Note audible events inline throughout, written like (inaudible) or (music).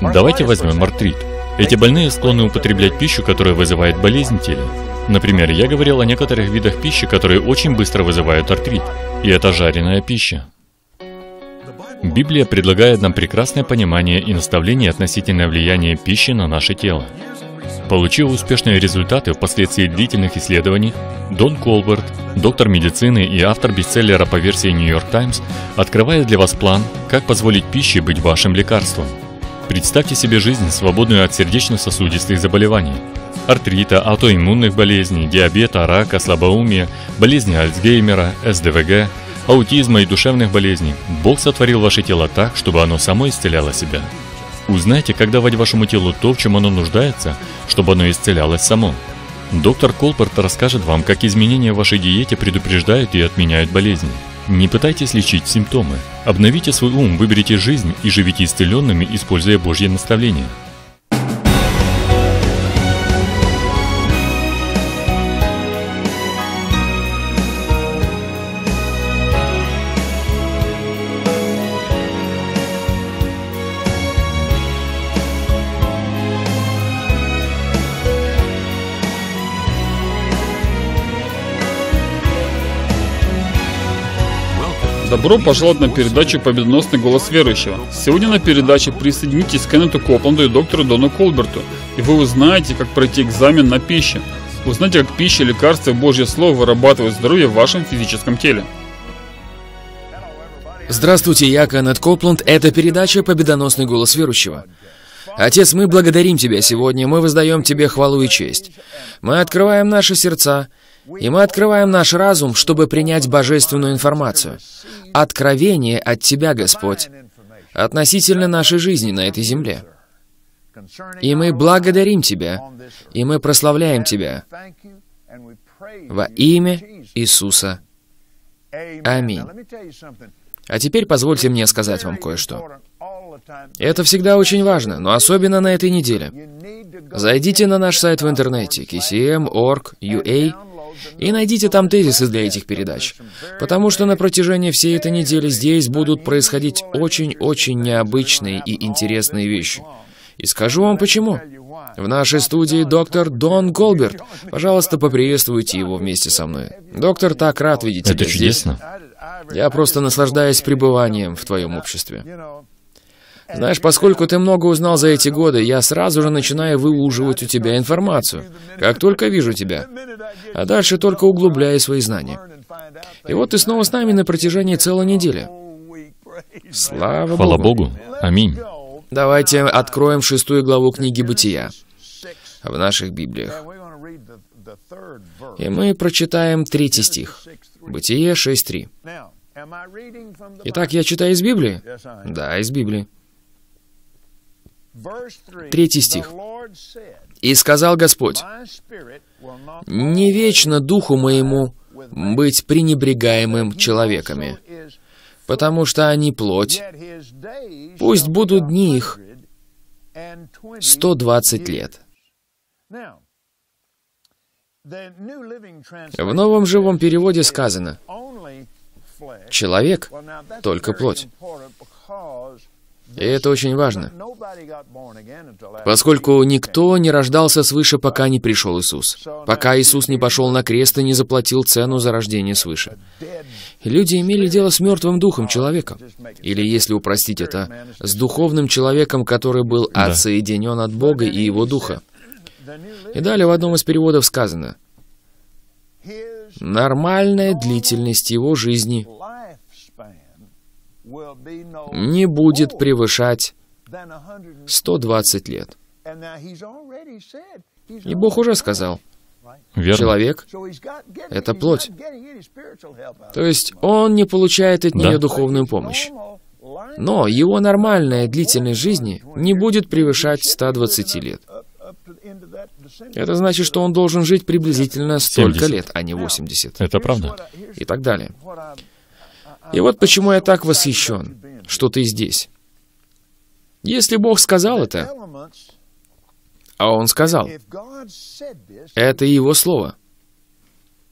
Давайте возьмем артрит. Эти больные склонны употреблять пищу, которая вызывает болезнь тела. Например, я говорил о некоторых видах пищи, которые очень быстро вызывают артрит. И это жареная пища. Библия предлагает нам прекрасное понимание и наставление относительно влияния пищи на наше тело. Получив успешные результаты впоследствии длительных исследований, Дон Колберт, доктор медицины и автор бестселлера по версии New York Times, открывает для вас план, как позволить пище быть вашим лекарством – Представьте себе жизнь, свободную от сердечно-сосудистых заболеваний, артрита, аутоиммунных болезней, диабета, рака, слабоумия, болезни Альцгеймера, СДВГ, аутизма и душевных болезней. Бог сотворил ваше тело так, чтобы оно само исцеляло себя. Узнайте, как давать вашему телу то, в чем оно нуждается, чтобы оно исцелялось само. Доктор Колпорт расскажет вам, как изменения в вашей диете предупреждают и отменяют болезни. Не пытайтесь лечить симптомы. Обновите свой ум, выберите жизнь и живите исцеленными, используя Божье наставление. Добро пожаловать на передачу «Победоносный голос верующего». Сегодня на передаче присоединитесь к Кеннету Копланду и доктору Дону Колберту, и вы узнаете, как пройти экзамен на пищу. Узнаете, как пища, лекарства и Божье Слово вырабатывают здоровье в вашем физическом теле. Здравствуйте, я Кеннет Копланд. Это передача «Победоносный голос верующего». Отец, мы благодарим Тебя сегодня, мы воздаем Тебе хвалу и честь. Мы открываем наши сердца – и мы открываем наш разум, чтобы принять божественную информацию. Откровение от Тебя, Господь, относительно нашей жизни на этой земле. И мы благодарим Тебя, и мы прославляем Тебя во имя Иисуса. Аминь. А теперь позвольте мне сказать вам кое-что. Это всегда очень важно, но особенно на этой неделе. Зайдите на наш сайт в интернете kcm.org.ua и найдите там тезисы для этих передач, потому что на протяжении всей этой недели здесь будут происходить очень-очень необычные и интересные вещи. И скажу вам почему. В нашей студии доктор Дон Голберт. Пожалуйста, поприветствуйте его вместе со мной. Доктор, так рад видеть тебя Это чудесно. Я просто наслаждаюсь пребыванием в твоем обществе. Знаешь, поскольку ты много узнал за эти годы, я сразу же начинаю выуживать у тебя информацию, как только вижу тебя. А дальше только углубляю свои знания. И вот ты снова с нами на протяжении целой недели. Слава Богу. Хвала Богу. Аминь. Давайте откроем шестую главу книги «Бытия» в наших Библиях. И мы прочитаем третий стих. Бытие 6.3. Итак, я читаю из Библии? Да, из Библии. Третий стих. «И сказал Господь, «Не вечно духу моему быть пренебрегаемым человеками, потому что они плоть. Пусть будут дни их 120 лет». В новом живом переводе сказано «человек, только плоть». И это очень важно, поскольку никто не рождался свыше, пока не пришел Иисус, пока Иисус не пошел на крест и не заплатил цену за рождение свыше. Люди имели дело с мертвым духом человека, или, если упростить это, с духовным человеком, который был отсоединен от Бога и его духа. И далее в одном из переводов сказано, «Нормальная длительность его жизни не будет превышать 120 лет. И Бог уже сказал, Верно. Человек — это плоть. То есть он не получает от нее да. духовную помощь. Но его нормальная длительность жизни не будет превышать 120 лет. Это значит, что он должен жить приблизительно столько 70. лет, а не 80. Это правда. И так далее. И вот почему я так восхищен, что ты здесь. Если Бог сказал это, а Он сказал, это Его Слово.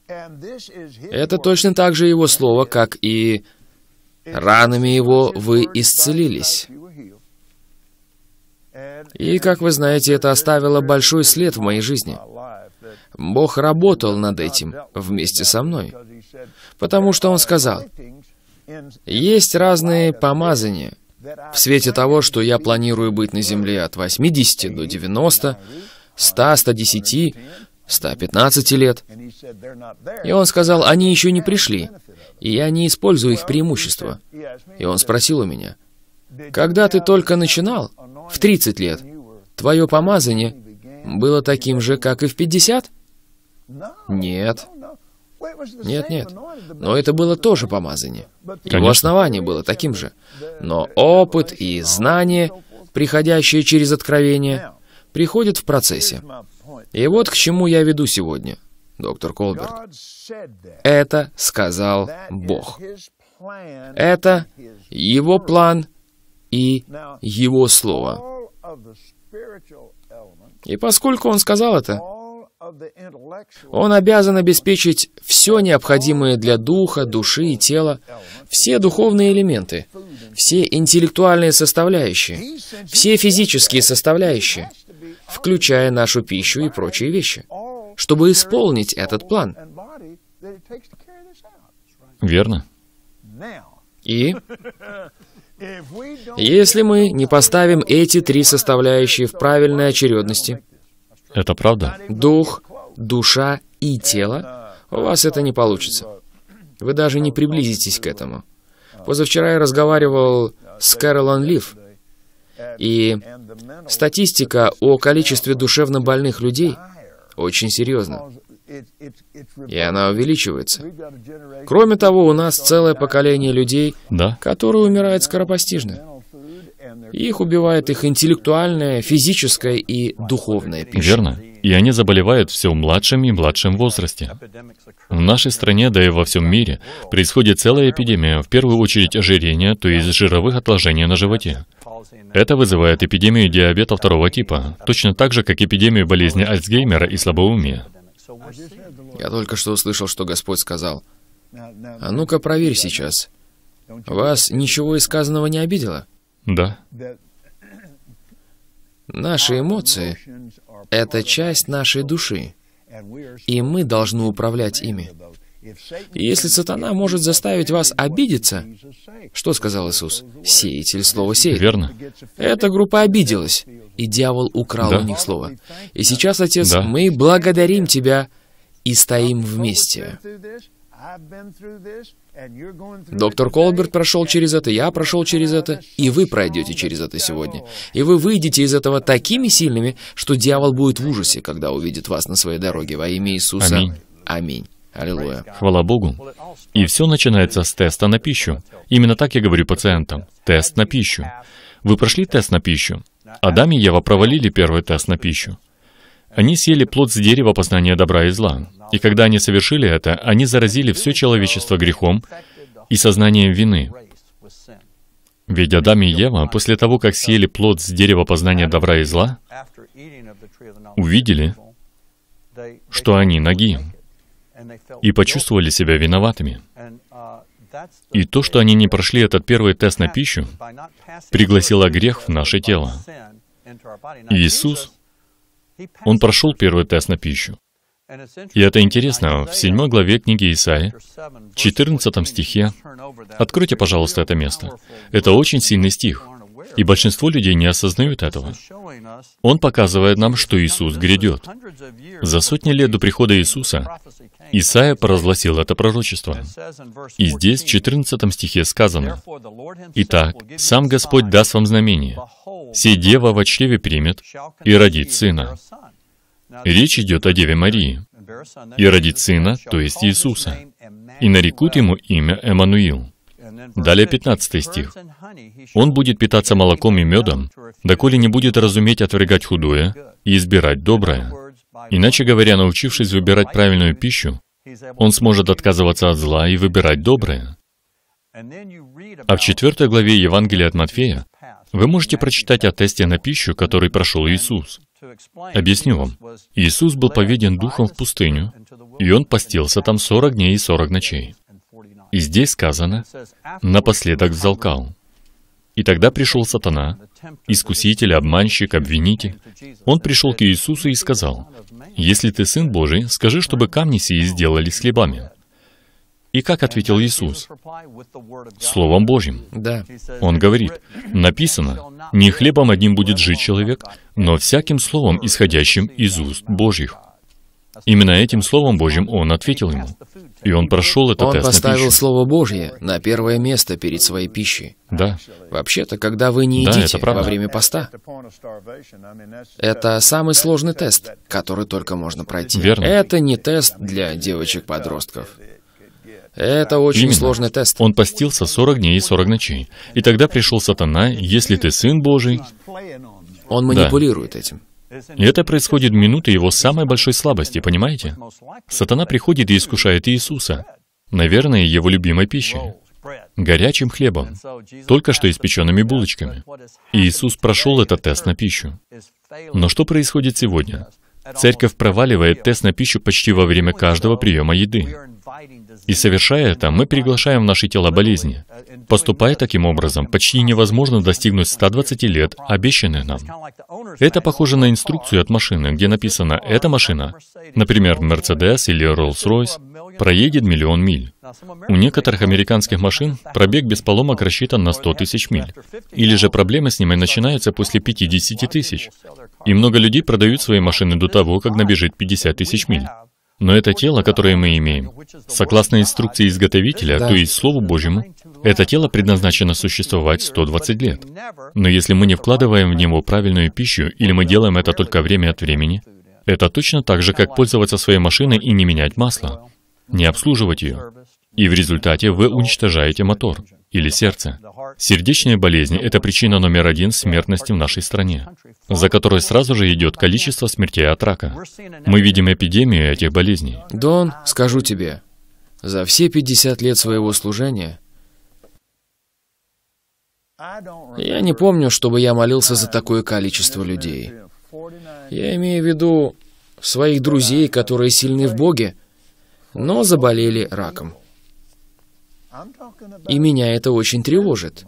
Это точно так же Его Слово, как и ранами Его вы исцелились. И, как вы знаете, это оставило большой след в моей жизни. Бог работал над этим вместе со мной, потому что Он сказал, есть разные помазания. В свете того, что я планирую быть на Земле от 80 до 90, 100, 110, 115 лет. И он сказал, они еще не пришли, и я не использую их преимущества. И он спросил у меня, когда ты только начинал, в 30 лет, твое помазание было таким же, как и в 50? Нет. Нет, нет. Но это было тоже помазание. Конечно. Его основание было таким же. Но опыт и знание, приходящие через откровение, приходят в процессе. И вот к чему я веду сегодня, доктор Колберт. Это сказал Бог. Это Его план и Его Слово. И поскольку Он сказал это, он обязан обеспечить все необходимое для духа, души и тела, все духовные элементы, все интеллектуальные составляющие, все физические составляющие, включая нашу пищу и прочие вещи, чтобы исполнить этот план. Верно. И (laughs) если мы не поставим эти три составляющие в правильной очередности, это правда? Дух, душа и тело? У вас это не получится. Вы даже не приблизитесь к этому. Позавчера я разговаривал с Кэролан Лив, и статистика о количестве душевно больных людей очень серьезна. И она увеличивается. Кроме того, у нас целое поколение людей, да? которые умирают скоропостижно. Их убивает их интеллектуальное, физическое и духовное пища. Верно. И они заболевают все младшем и младшем возрасте. В нашей стране, да и во всем мире, происходит целая эпидемия, в первую очередь ожирения, то есть жировых отложений на животе. Это вызывает эпидемию диабета второго типа, точно так же, как эпидемию болезни Альцгеймера и слабоумия. Я только что услышал, что Господь сказал. А ну-ка проверь сейчас. Вас ничего из сказанного не обидело? Да. Наши эмоции — это часть нашей души, и мы должны управлять ими. Если сатана может заставить вас обидеться, что сказал Иисус? Сеятель слово сеет. Верно. Эта группа обиделась, и дьявол украл да. у них слово. И сейчас, Отец, да. мы благодарим Тебя и стоим вместе. Доктор Колберт прошел через это, я прошел через это, и вы пройдете через это сегодня. И вы выйдете из этого такими сильными, что дьявол будет в ужасе, когда увидит вас на своей дороге во имя Иисуса. Аминь. Аминь. Аллилуйя. Хвала Богу. И все начинается с теста на пищу. Именно так я говорю пациентам. Тест на пищу. Вы прошли тест на пищу. Адам и Ева провалили первый тест на пищу. Они съели плод с дерева познания добра и зла. И когда они совершили это, они заразили все человечество грехом и сознанием вины. Ведь Адам и Ева, после того, как съели плод с дерева познания добра и зла, увидели, что они ноги, и почувствовали себя виноватыми. И то, что они не прошли этот первый тест на пищу, пригласило грех в наше тело. Иисус он прошел первый тест на пищу. И это интересно, в 7 главе книги Исаи, 14 стихе, откройте, пожалуйста, это место. Это очень сильный стих, и большинство людей не осознают этого. Он показывает нам, что Иисус грядет. За сотни лет до прихода Иисуса Исаия поразгласил это пророчество. И здесь, в 14 стихе сказано, «Итак, сам Господь даст вам знамение. все дева во чреве примет и родит сына». Речь идет о Деве Марии. И родит сына, то есть Иисуса. И нарекут ему имя Эммануил. Далее 15 стих. «Он будет питаться молоком и медом, доколе не будет разуметь отвергать худое и избирать доброе». Иначе говоря, научившись выбирать правильную пищу, он сможет отказываться от зла и выбирать доброе. А в 4 главе Евангелия от Матфея вы можете прочитать о тесте на пищу, который прошел Иисус. Объясню вам. Иисус был поведен духом в пустыню, и он постился там 40 дней и 40 ночей. И здесь сказано, «Напоследок взалкал». И тогда пришел сатана, искуситель, обманщик, обвинитель. Он пришел к Иисусу и сказал, «Если ты Сын Божий, скажи, чтобы камни сии сделали с хлебами». И как ответил Иисус? Словом Божьим. Да. Он говорит, написано, «Не хлебом одним будет жить человек, но всяким словом, исходящим из уст Божьих». Именно этим Словом Божьим он ответил ему. И он прошел этот он тест поставил на пищу. Слово Божье на первое место перед своей пищей. Да. Вообще-то, когда вы не едите да, во время поста, это самый сложный тест, который только можно пройти. Верно. Это не тест для девочек-подростков. Это очень Именно. сложный тест. Он постился 40 дней и 40 ночей. И тогда пришел сатана, если ты сын Божий... Он манипулирует да. этим. Это происходит в минуты его самой большой слабости, понимаете? Сатана приходит и искушает Иисуса, наверное, его любимой пищей, горячим хлебом, только что испеченными булочками. Иисус прошел этот тест на пищу. Но что происходит сегодня? Церковь проваливает тест на пищу почти во время каждого приема еды. И совершая это, мы приглашаем в наши тела болезни. Поступая таким образом, почти невозможно достигнуть 120 лет, обещанных нам. Это похоже на инструкцию от машины, где написано «эта машина», например, Mercedes или Rolls-Royce, проедет миллион миль. У некоторых американских машин пробег без поломок рассчитан на 100 тысяч миль. Или же проблемы с ними начинаются после 50 тысяч. И много людей продают свои машины до того, как набежит 50 тысяч миль. Но это тело, которое мы имеем, согласно инструкции изготовителя, то есть Слову Божьему, это тело предназначено существовать 120 лет. Но если мы не вкладываем в него правильную пищу, или мы делаем это только время от времени, это точно так же, как пользоваться своей машиной и не менять масло, не обслуживать ее. И в результате вы уничтожаете мотор или сердце. Сердечные болезни – это причина номер один смертности в нашей стране, за которой сразу же идет количество смертей от рака. Мы видим эпидемию этих болезней. Дон, скажу тебе, за все 50 лет своего служения я не помню, чтобы я молился за такое количество людей. Я имею в виду своих друзей, которые сильны в Боге, но заболели раком. И меня это очень тревожит.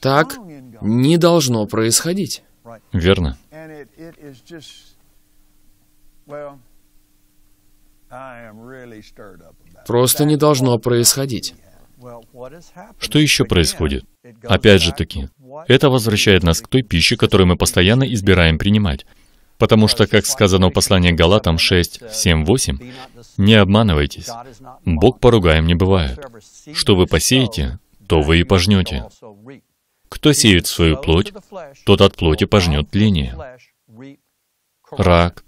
Так не должно происходить. Верно. Просто не должно происходить. Что еще происходит? Опять же таки, это возвращает нас к той пище, которую мы постоянно избираем принимать. Потому что, как сказано в послании Галатам 6, 7, 8, «Не обманывайтесь, Бог поругаем не бывает. Что вы посеете, то вы и пожнете. Кто сеет свою плоть, тот от плоти пожнет тление. Рак,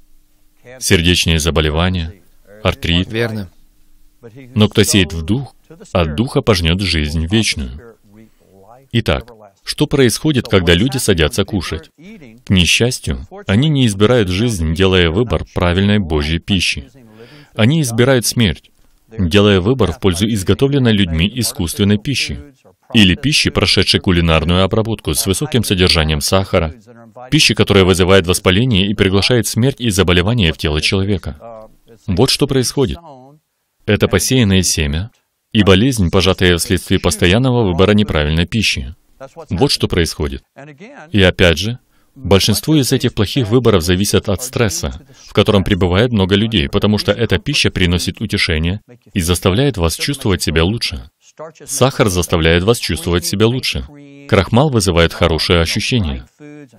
сердечные заболевания, артрит. Верно. Но кто сеет в дух, от духа пожнет жизнь вечную. Итак, что происходит, когда люди садятся кушать? К несчастью, они не избирают жизнь, делая выбор правильной Божьей пищи. Они избирают смерть, делая выбор в пользу изготовленной людьми искусственной пищи или пищи, прошедшей кулинарную обработку с высоким содержанием сахара, пищи, которая вызывает воспаление и приглашает смерть и заболевания в тело человека. Вот что происходит. Это посеянное семя и болезнь, пожатая вследствие постоянного выбора неправильной пищи. Вот что происходит. И опять же, Большинство из этих плохих выборов зависят от стресса, в котором пребывает много людей, потому что эта пища приносит утешение и заставляет вас чувствовать себя лучше. Сахар заставляет вас чувствовать себя лучше. Крахмал вызывает хорошее ощущение.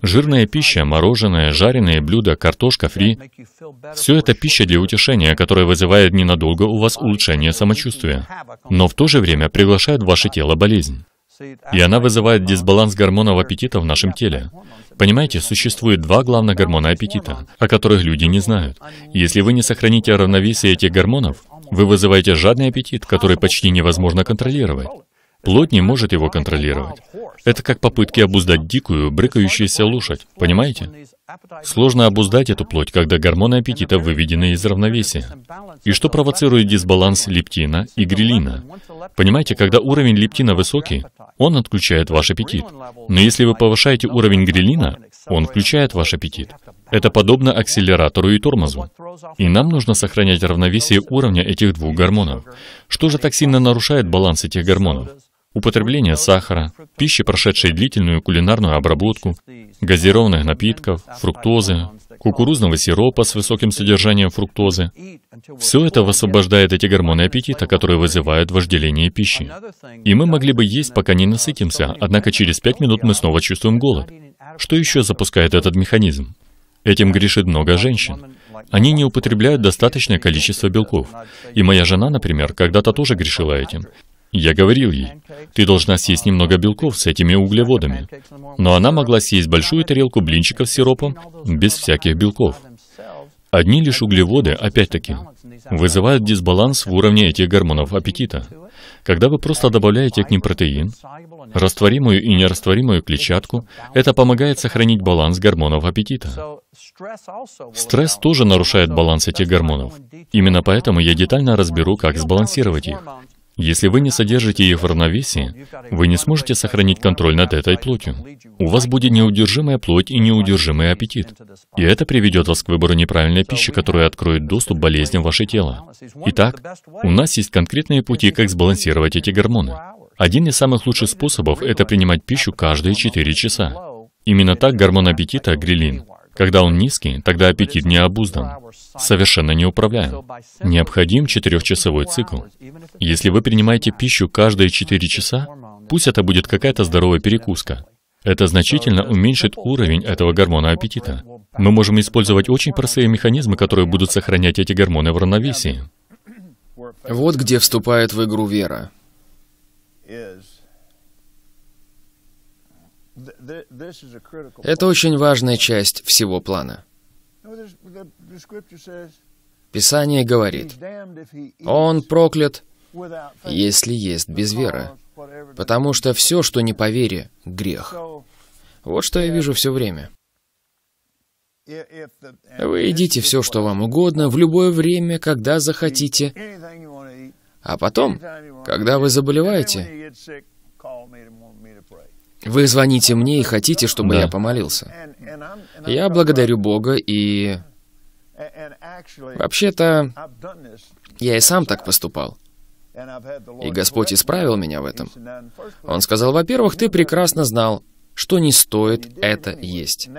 Жирная пища, мороженое, жареные блюда, картошка фри — все это пища для утешения, которая вызывает ненадолго у вас улучшение самочувствия, но в то же время приглашает в ваше тело болезнь. И она вызывает дисбаланс гормонов аппетита в нашем теле. Понимаете, существует два главных гормона аппетита, о которых люди не знают. Если вы не сохраните равновесие этих гормонов, вы вызываете жадный аппетит, который почти невозможно контролировать. Плоть не может его контролировать. Это как попытки обуздать дикую, брыкающуюся лошадь, понимаете? Сложно обуздать эту плоть, когда гормоны аппетита выведены из равновесия. И что провоцирует дисбаланс лептина и грилина? Понимаете, когда уровень лептина высокий, он отключает ваш аппетит. Но если вы повышаете уровень грилина, он включает ваш аппетит. Это подобно акселератору и тормозу. И нам нужно сохранять равновесие уровня этих двух гормонов. Что же так сильно нарушает баланс этих гормонов? употребление сахара, пищи, прошедшей длительную кулинарную обработку, газированных напитков, фруктозы, кукурузного сиропа с высоким содержанием фруктозы. Все это высвобождает эти гормоны аппетита, которые вызывают вожделение пищи. И мы могли бы есть, пока не насытимся, однако через пять минут мы снова чувствуем голод. Что еще запускает этот механизм? Этим грешит много женщин. Они не употребляют достаточное количество белков. И моя жена, например, когда-то тоже грешила этим. Я говорил ей, ты должна съесть немного белков с этими углеводами. Но она могла съесть большую тарелку блинчиков с сиропом без всяких белков. Одни лишь углеводы, опять-таки, вызывают дисбаланс в уровне этих гормонов аппетита. Когда вы просто добавляете к ним протеин, растворимую и нерастворимую клетчатку, это помогает сохранить баланс гормонов аппетита. Стресс тоже нарушает баланс этих гормонов. Именно поэтому я детально разберу, как сбалансировать их. Если вы не содержите ее в равновесии, вы не сможете сохранить контроль над этой плотью. У вас будет неудержимая плоть и неудержимый аппетит. И это приведет вас к выбору неправильной пищи, которая откроет доступ болезням в ваше тело. Итак, у нас есть конкретные пути, как сбалансировать эти гормоны. Один из самых лучших способов — это принимать пищу каждые 4 часа. Именно так гормон аппетита, грилин, когда он низкий, тогда аппетит не обуздан, совершенно не управляем. Необходим четырехчасовой цикл. Если вы принимаете пищу каждые четыре часа, пусть это будет какая-то здоровая перекуска. Это значительно уменьшит уровень этого гормона аппетита. Мы можем использовать очень простые механизмы, которые будут сохранять эти гормоны в равновесии. Вот где вступает в игру вера. Это очень важная часть всего плана. Писание говорит, «Он проклят, если ест без веры, потому что все, что не по вере, — грех». Вот что я вижу все время. Вы едите все, что вам угодно, в любое время, когда захотите, а потом, когда вы заболеваете, вы звоните мне и хотите, чтобы да. я помолился. Я благодарю Бога и... Вообще-то, я и сам так поступал. И Господь исправил меня в этом. Он сказал, во-первых, ты прекрасно знал, что не стоит это есть.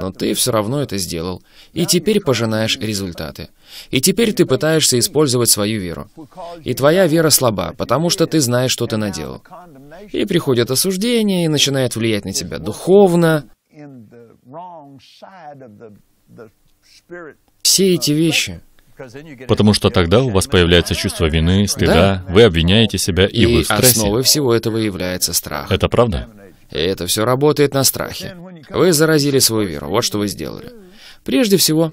Но ты все равно это сделал, и теперь пожинаешь результаты. И теперь ты пытаешься использовать свою веру. И твоя вера слаба, потому что ты знаешь, что ты наделал. И приходят осуждения, и начинает влиять на тебя духовно. Все эти вещи. Потому что тогда у вас появляется чувство вины, стыда, да. вы обвиняете себя, и, и вы в стрессе. основой всего этого является страх. Это правда? И это все работает на страхе. Вы заразили свою веру, вот что вы сделали. Прежде всего,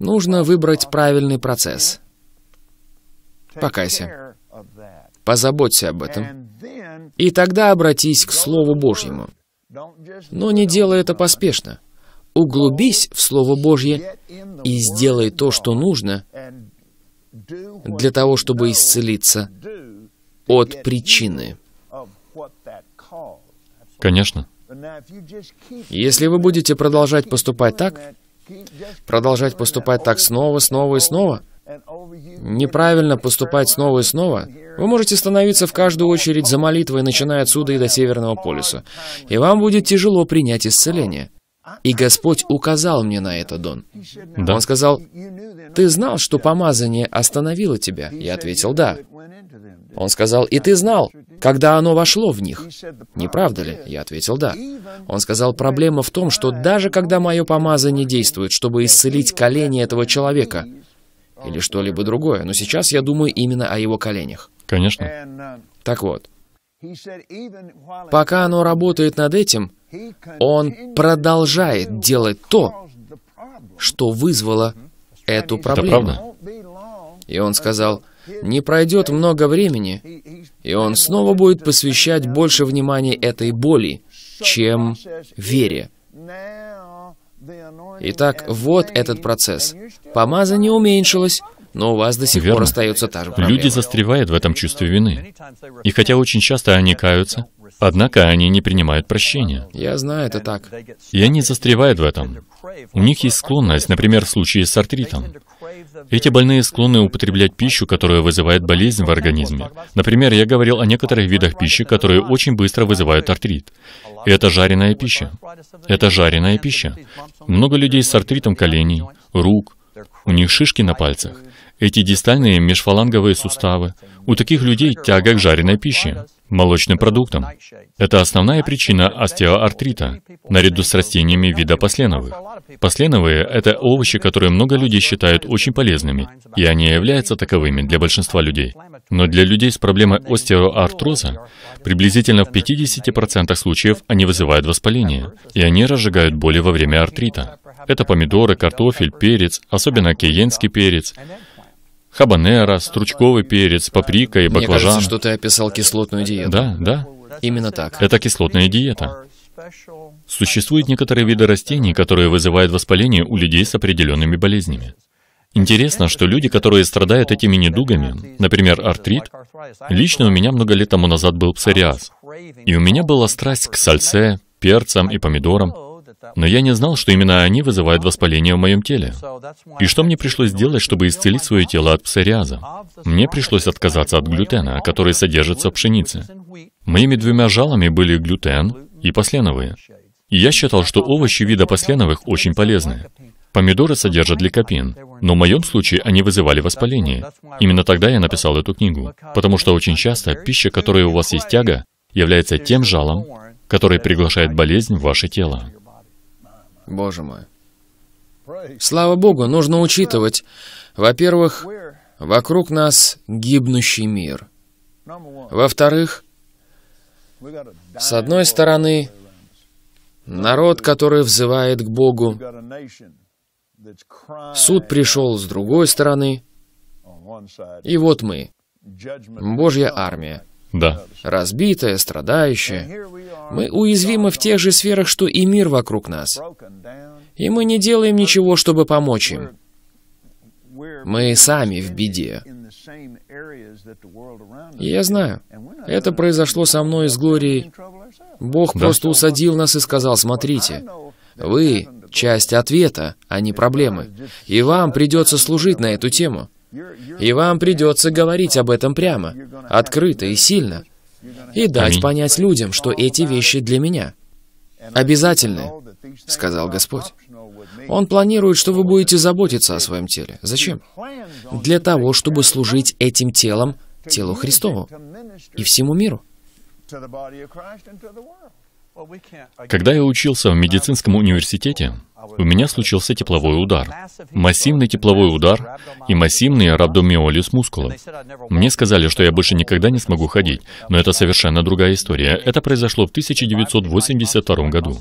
нужно выбрать правильный процесс. Покайся позаботься об этом. И тогда обратись к Слову Божьему. Но не делай это поспешно. Углубись в Слово Божье и сделай то, что нужно для того, чтобы исцелиться от причины. Конечно. Если вы будете продолжать поступать так, продолжать поступать так снова, снова и снова, неправильно поступать снова и снова, вы можете становиться в каждую очередь за молитвой, начиная от Суда и до Северного полюса, и вам будет тяжело принять исцеление. И Господь указал мне на это, Дон. Да. Он сказал, «Ты знал, что помазание остановило тебя?» Я ответил, «Да». Он сказал, «И ты знал, когда оно вошло в них?» «Не правда ли?» Я ответил, «Да». Он сказал, «Проблема в том, что даже когда мое помазание действует, чтобы исцелить колени этого человека, или что-либо другое, но сейчас я думаю именно о его коленях. Конечно. Так вот, пока оно работает над этим, он продолжает делать то, что вызвало эту проблему. Это правда? И он сказал, не пройдет много времени, и он снова будет посвящать больше внимания этой боли, чем вере. Итак, вот этот процесс. Помазание уменьшилось, но у вас до сих Верно. пор остается та же проблема. Люди застревают в этом чувстве вины. И хотя очень часто они каются, однако они не принимают прощения. Я знаю, это так. И они застревают в этом. У них есть склонность, например, в случае с артритом. Эти больные склонны употреблять пищу, которая вызывает болезнь в организме. Например, я говорил о некоторых видах пищи, которые очень быстро вызывают артрит. Это жареная пища. Это жареная пища. Много людей с артритом коленей, рук, у них шишки на пальцах эти дистальные межфаланговые суставы. У таких людей тяга к жареной пище, молочным продуктам. Это основная причина остеоартрита, наряду с растениями вида посленовых. Посленовые — это овощи, которые много людей считают очень полезными, и они являются таковыми для большинства людей. Но для людей с проблемой остеоартроза приблизительно в 50% случаев они вызывают воспаление, и они разжигают боли во время артрита. Это помидоры, картофель, перец, особенно киенский перец, хабанера, стручковый перец, паприка и баклажан. Мне кажется, что ты описал кислотную диету. Да, да. Именно так. Это кислотная диета. Существуют некоторые виды растений, которые вызывают воспаление у людей с определенными болезнями. Интересно, что люди, которые страдают этими недугами, например, артрит, лично у меня много лет тому назад был псориаз, и у меня была страсть к сальце, перцам и помидорам. Но я не знал, что именно они вызывают воспаление в моем теле. И что мне пришлось сделать, чтобы исцелить свое тело от псориаза? Мне пришлось отказаться от глютена, который содержится в пшенице. Моими двумя жалами были глютен и посленовые. И я считал, что овощи вида посленовых очень полезны. Помидоры содержат ликопин, но в моем случае они вызывали воспаление. Именно тогда я написал эту книгу, потому что очень часто пища, которой у вас есть тяга, является тем жалом, который приглашает болезнь в ваше тело. Боже мой. Слава Богу, нужно учитывать, во-первых, вокруг нас гибнущий мир. Во-вторых, с одной стороны, народ, который взывает к Богу, суд пришел с другой стороны, и вот мы, Божья армия. Да. Разбитая, страдающая. Мы уязвимы в тех же сферах, что и мир вокруг нас. И мы не делаем ничего, чтобы помочь им. Мы сами в беде. Я знаю. Это произошло со мной и с Глорией. Бог да. просто усадил нас и сказал, смотрите, вы — часть ответа, а не проблемы. И вам придется служить на эту тему. И вам придется говорить об этом прямо, открыто и сильно, и дать понять людям, что эти вещи для меня. Обязательны, сказал Господь. Он планирует, что вы будете заботиться о своем теле. Зачем? Для того, чтобы служить этим телом, телу Христову и всему миру. Когда я учился в медицинском университете, у меня случился тепловой удар. Массивный тепловой удар и массивный рабдомиолиз мускула. Мне сказали, что я больше никогда не смогу ходить, но это совершенно другая история. Это произошло в 1982 году.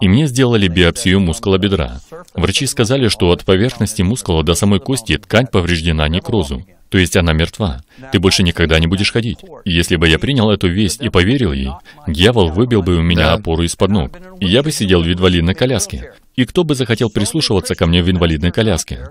И мне сделали биопсию мускула бедра. Врачи сказали, что от поверхности мускула до самой кости ткань повреждена некрозу. То есть она мертва. Ты больше никогда не будешь ходить. Если бы я принял эту весть и поверил ей, дьявол выбил бы у меня опору из-под ног. И я бы сидел едва ли на коляске. И кто бы захотел прислушиваться ко мне в инвалидной коляске?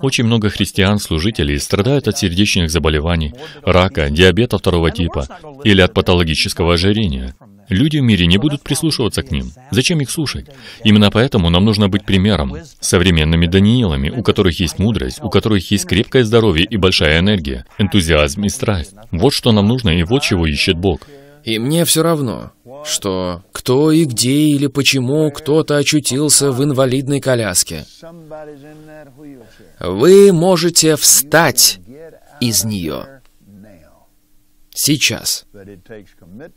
Очень много христиан-служителей страдают от сердечных заболеваний, рака, диабета второго типа или от патологического ожирения. Люди в мире не будут прислушиваться к ним. Зачем их слушать? Именно поэтому нам нужно быть примером, современными Даниилами, у которых есть мудрость, у которых есть крепкое здоровье и большая энергия, энтузиазм и страсть. Вот что нам нужно и вот чего ищет Бог. И мне все равно, что кто и где или почему кто-то очутился в инвалидной коляске. Вы можете встать из нее сейчас.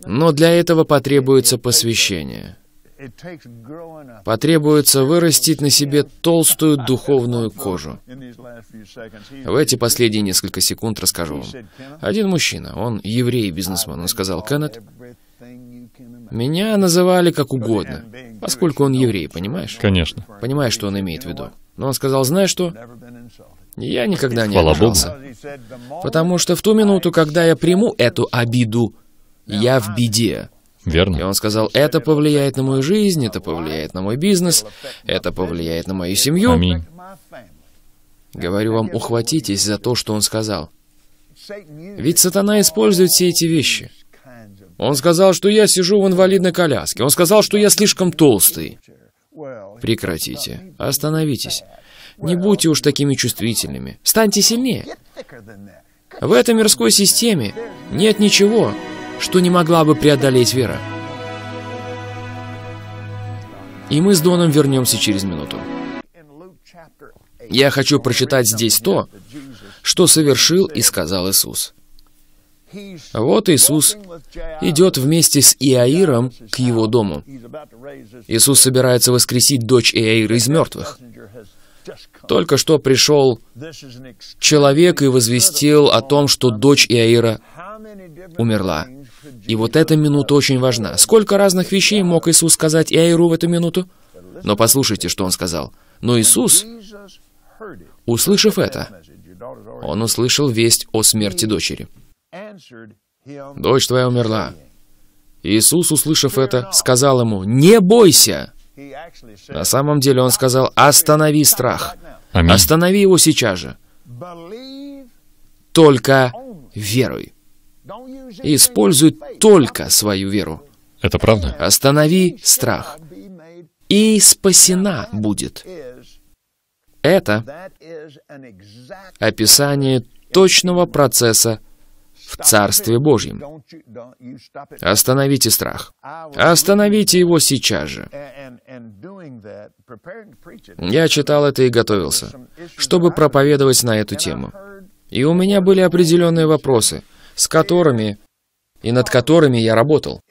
Но для этого потребуется посвящение. Потребуется вырастить на себе толстую духовную кожу. В эти последние несколько секунд расскажу вам. Один мужчина, он еврей-бизнесмен, он сказал, «Кеннет, меня называли как угодно, поскольку он еврей, понимаешь? Конечно. Понимаешь, что он имеет в виду. Но он сказал, знаешь что? Я никогда не Хвала обижался. Богу. Потому что в ту минуту, когда я приму эту обиду, я в беде. Верно. И он сказал, это повлияет на мою жизнь, это повлияет на мой бизнес, это повлияет на мою семью. Аминь. Говорю вам, ухватитесь за то, что он сказал. Ведь сатана использует все эти вещи. Он сказал, что я сижу в инвалидной коляске. Он сказал, что я слишком толстый. Прекратите. Остановитесь. Не будьте уж такими чувствительными. Станьте сильнее. В этой мирской системе нет ничего, что не могла бы преодолеть Вера. И мы с Доном вернемся через минуту. Я хочу прочитать здесь то, что совершил и сказал Иисус. Вот Иисус идет вместе с Иаиром к его дому. Иисус собирается воскресить дочь Иаира из мертвых. Только что пришел человек и возвестил о том, что дочь Иаира умерла. И вот эта минута очень важна. Сколько разных вещей мог Иисус сказать Иаиру в эту минуту? Но послушайте, что он сказал. Но Иисус, услышав это, он услышал весть о смерти дочери. «Дочь твоя умерла». Иисус, услышав это, сказал ему, «Не бойся!» На самом деле он сказал, «Останови страх! Аминь. Останови его сейчас же! Только веруй!» используй только свою веру. Это правда? Останови страх. И спасена будет. Это описание точного процесса в Царстве Божьем. Остановите страх. Остановите его сейчас же. Я читал это и готовился, чтобы проповедовать на эту тему. И у меня были определенные вопросы — с которыми и над которыми я работал.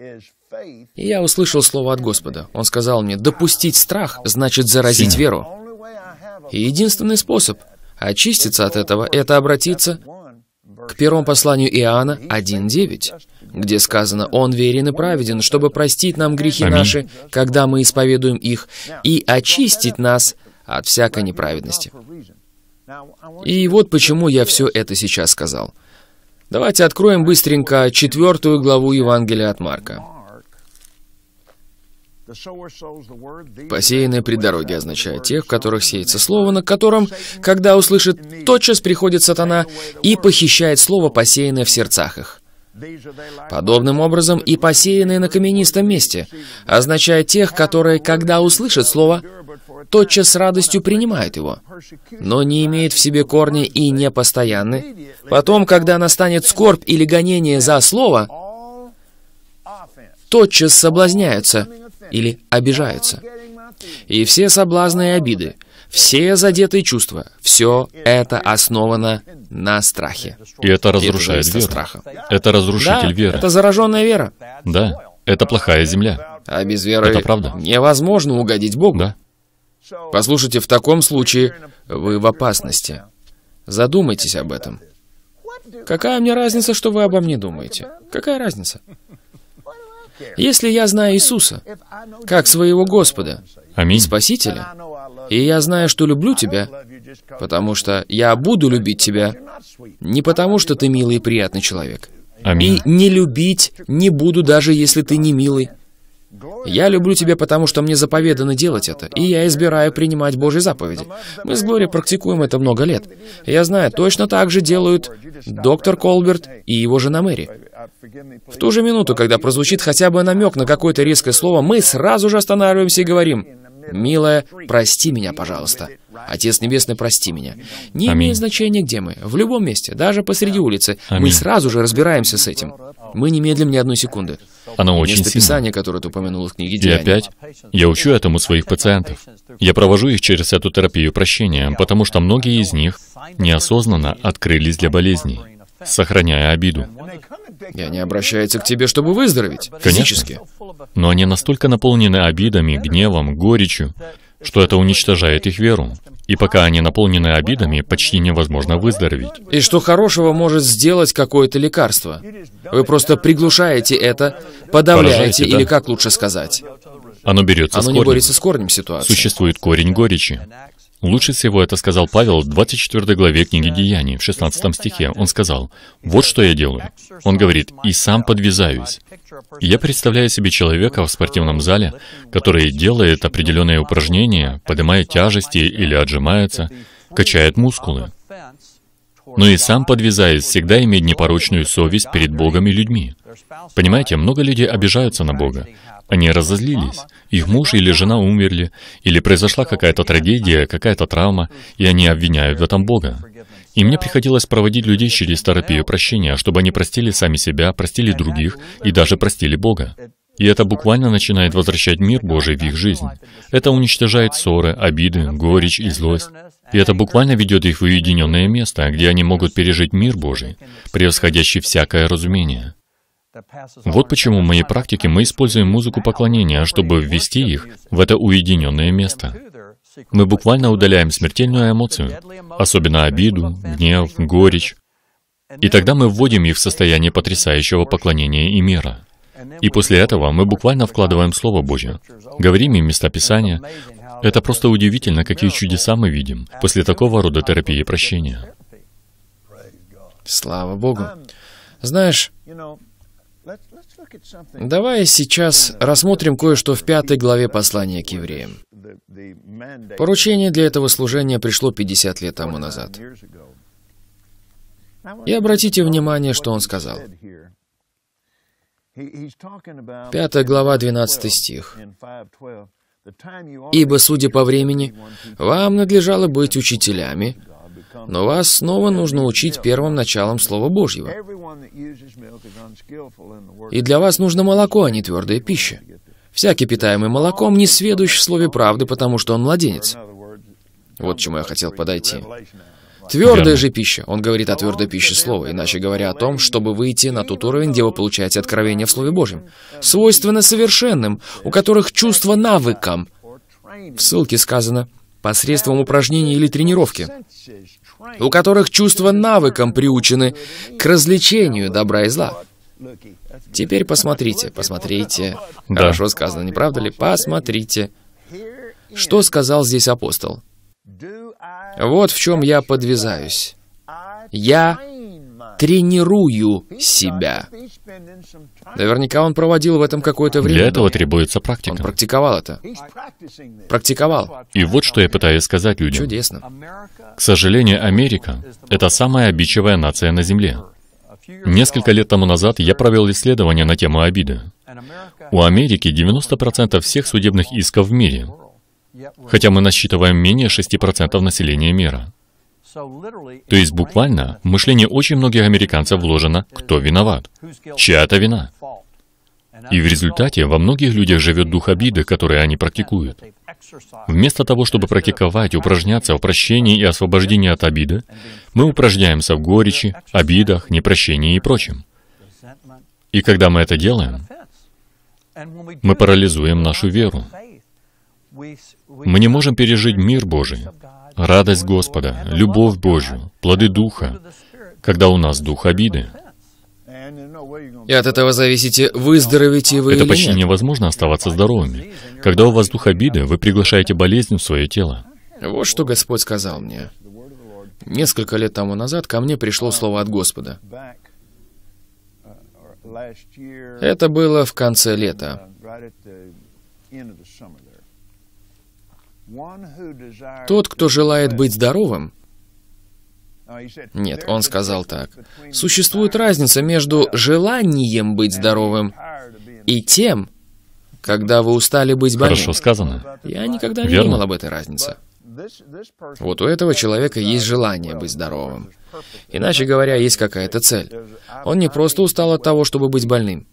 И я услышал слово от Господа. Он сказал мне, «Допустить страх значит заразить Сильно. веру». И единственный способ очиститься от этого – это обратиться к первому посланию Иоанна 1.9, где сказано «Он верен и праведен, чтобы простить нам грехи Аминь. наши, когда мы исповедуем их, и очистить нас от всякой неправедности». И вот почему я все это сейчас сказал – Давайте откроем быстренько четвертую главу Евангелия от Марка. Посеянные при дороге означает тех, в которых сеется слово, на котором, когда услышит, тотчас приходит сатана и похищает слово, посеянное в сердцах их. Подобным образом и посеянные на каменистом месте, означая тех, которые, когда услышат слово, тотчас с радостью принимают его, но не имеют в себе корни и не постоянны. Потом, когда настанет скорбь или гонение за слово, тотчас соблазняются или обижаются. И все соблазны и обиды, все задетые чувства, все это основано на страхе. И это разрушает и это веру. страха. Это разрушитель да, веры. это зараженная вера. Да, это плохая земля. А без веры это правда. невозможно угодить Богу. Да. Послушайте, в таком случае вы в опасности. Задумайтесь об этом. Какая мне разница, что вы обо мне думаете? Какая разница? Если я знаю Иисуса, как своего Господа, Аминь. Спасителя, и я знаю, что люблю тебя, потому что я буду любить тебя, не потому что ты милый и приятный человек. Аминь. И не любить не буду, даже если ты не милый. Я люблю тебя, потому что мне заповедано делать это, и я избираю принимать Божьи заповеди. Мы с Глори практикуем это много лет. Я знаю, точно так же делают доктор Колберт и его жена Мэри. В ту же минуту, когда прозвучит хотя бы намек на какое-то резкое слово, мы сразу же останавливаемся и говорим, Милая, прости меня, пожалуйста. Отец Небесный, прости меня. Не Аминь. имеет значения, где мы, в любом месте, даже посреди улицы. Аминь. Мы сразу же разбираемся с этим. Мы не медлим ни одной секунды. Оно очень Место которое ты упомянул в книге Деяния. И опять, я учу этому своих пациентов. Я провожу их через эту терапию прощения, потому что многие из них неосознанно открылись для болезней, сохраняя обиду. И не обращается к тебе, чтобы выздороветь, Конечно. Но они настолько наполнены обидами, гневом, горечью, что это уничтожает их веру. И пока они наполнены обидами, почти невозможно выздороветь. И что хорошего может сделать какое-то лекарство? Вы просто приглушаете это, подавляете, Поражаете, да? или как лучше сказать? Оно берется Оно с корнем. не борется с корнем ситуации. Существует корень горечи. Лучше всего это сказал Павел в 24 главе книги Деяний, в 16 стихе. Он сказал, «Вот что я делаю». Он говорит, «И сам подвязаюсь». я представляю себе человека в спортивном зале, который делает определенные упражнения, поднимает тяжести или отжимается, качает мускулы но и сам подвязаясь всегда иметь непорочную совесть перед Богом и людьми. Понимаете, много людей обижаются на Бога. Они разозлились. Их муж или жена умерли, или произошла какая-то трагедия, какая-то травма, и они обвиняют в этом Бога. И мне приходилось проводить людей через терапию прощения, чтобы они простили сами себя, простили других и даже простили Бога. И это буквально начинает возвращать мир Божий в их жизнь. Это уничтожает ссоры, обиды, горечь и злость. И это буквально ведет их в уединенное место, где они могут пережить мир Божий, превосходящий всякое разумение. Вот почему в моей практике мы используем музыку поклонения, чтобы ввести их в это уединенное место. Мы буквально удаляем смертельную эмоцию, особенно обиду, гнев, горечь. И тогда мы вводим их в состояние потрясающего поклонения и мира. И после этого мы буквально вкладываем Слово Божье, говорим им места Писания, это просто удивительно, какие чудеса мы видим после такого рода терапии прощения. Слава Богу. Знаешь, давай сейчас рассмотрим кое-что в пятой главе послания к евреям. Поручение для этого служения пришло 50 лет тому назад. И обратите внимание, что он сказал. Пятая глава, 12 стих. Ибо, судя по времени, вам надлежало быть учителями, но вас снова нужно учить первым началом Слова Божьего. И для вас нужно молоко, а не твердая пища. Всякий, питаемый молоком, не сведущ в слове правды, потому что он младенец. Вот к чему я хотел подойти. Твердая Верно. же пища. Он говорит о твердой пище слова, иначе говоря о том, чтобы выйти на тот уровень, где вы получаете откровение в Слове Божьем. Свойственно совершенным, у которых чувство навыкам. В ссылке сказано посредством упражнений или тренировки, у которых чувство навыкам приучены к развлечению добра и зла. Теперь посмотрите, посмотрите. Да. Хорошо сказано, не правда ли? Посмотрите. Что сказал здесь апостол? Вот в чем я подвязаюсь. Я тренирую себя. Наверняка он проводил в этом какое-то время. Для этого требуется практика. Он практиковал это. Практиковал. И вот что я пытаюсь сказать людям. Чудесно. К сожалению, Америка — это самая обидчивая нация на Земле. Несколько лет тому назад я провел исследование на тему обиды. У Америки 90% всех судебных исков в мире — хотя мы насчитываем менее 6% населения мира. То есть буквально в мышление очень многих американцев вложено «кто виноват?», это вина?». И в результате во многих людях живет дух обиды, который они практикуют. Вместо того, чтобы практиковать, упражняться в прощении и освобождении от обиды, мы упражняемся в горечи, обидах, непрощении и прочем. И когда мы это делаем, мы парализуем нашу веру. Мы не можем пережить мир Божий, радость Господа, любовь Божью, плоды Духа, когда у нас дух обиды. И от этого зависите, выздоровеете вы Это или почти нет. невозможно оставаться здоровыми. Когда у вас дух обиды, вы приглашаете болезнь в свое тело. Вот что Господь сказал мне. Несколько лет тому назад ко мне пришло слово от Господа. Это было в конце лета. Тот, кто желает быть здоровым, uh, нет, он сказал так. Существует разница между желанием быть здоровым и тем, когда вы устали быть больным. Хорошо сказано. Я никогда не Верно. думал об этой разнице. Вот у этого человека есть желание быть здоровым. Иначе говоря, есть какая-то цель. Он не просто устал от того, чтобы быть больным.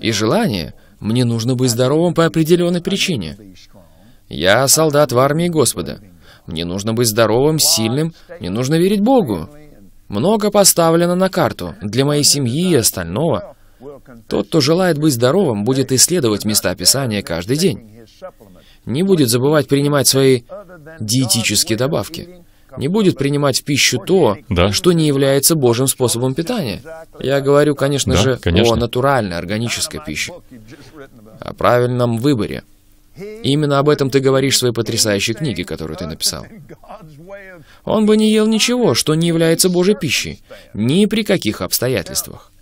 И желание «мне нужно быть здоровым по определенной причине». Я солдат в армии Господа. Мне нужно быть здоровым, сильным, мне нужно верить Богу. Много поставлено на карту для моей семьи и остального. Тот, кто желает быть здоровым, будет исследовать места Писания каждый день. Не будет забывать принимать свои диетические добавки. Не будет принимать в пищу то, да. что не является Божьим способом питания. Я говорю, конечно да, же, конечно. о натуральной, органической пище. О правильном выборе. И именно об этом ты говоришь в своей потрясающей книге, которую ты написал. Он бы не ел ничего, что не является Божьей пищей, ни при каких обстоятельствах.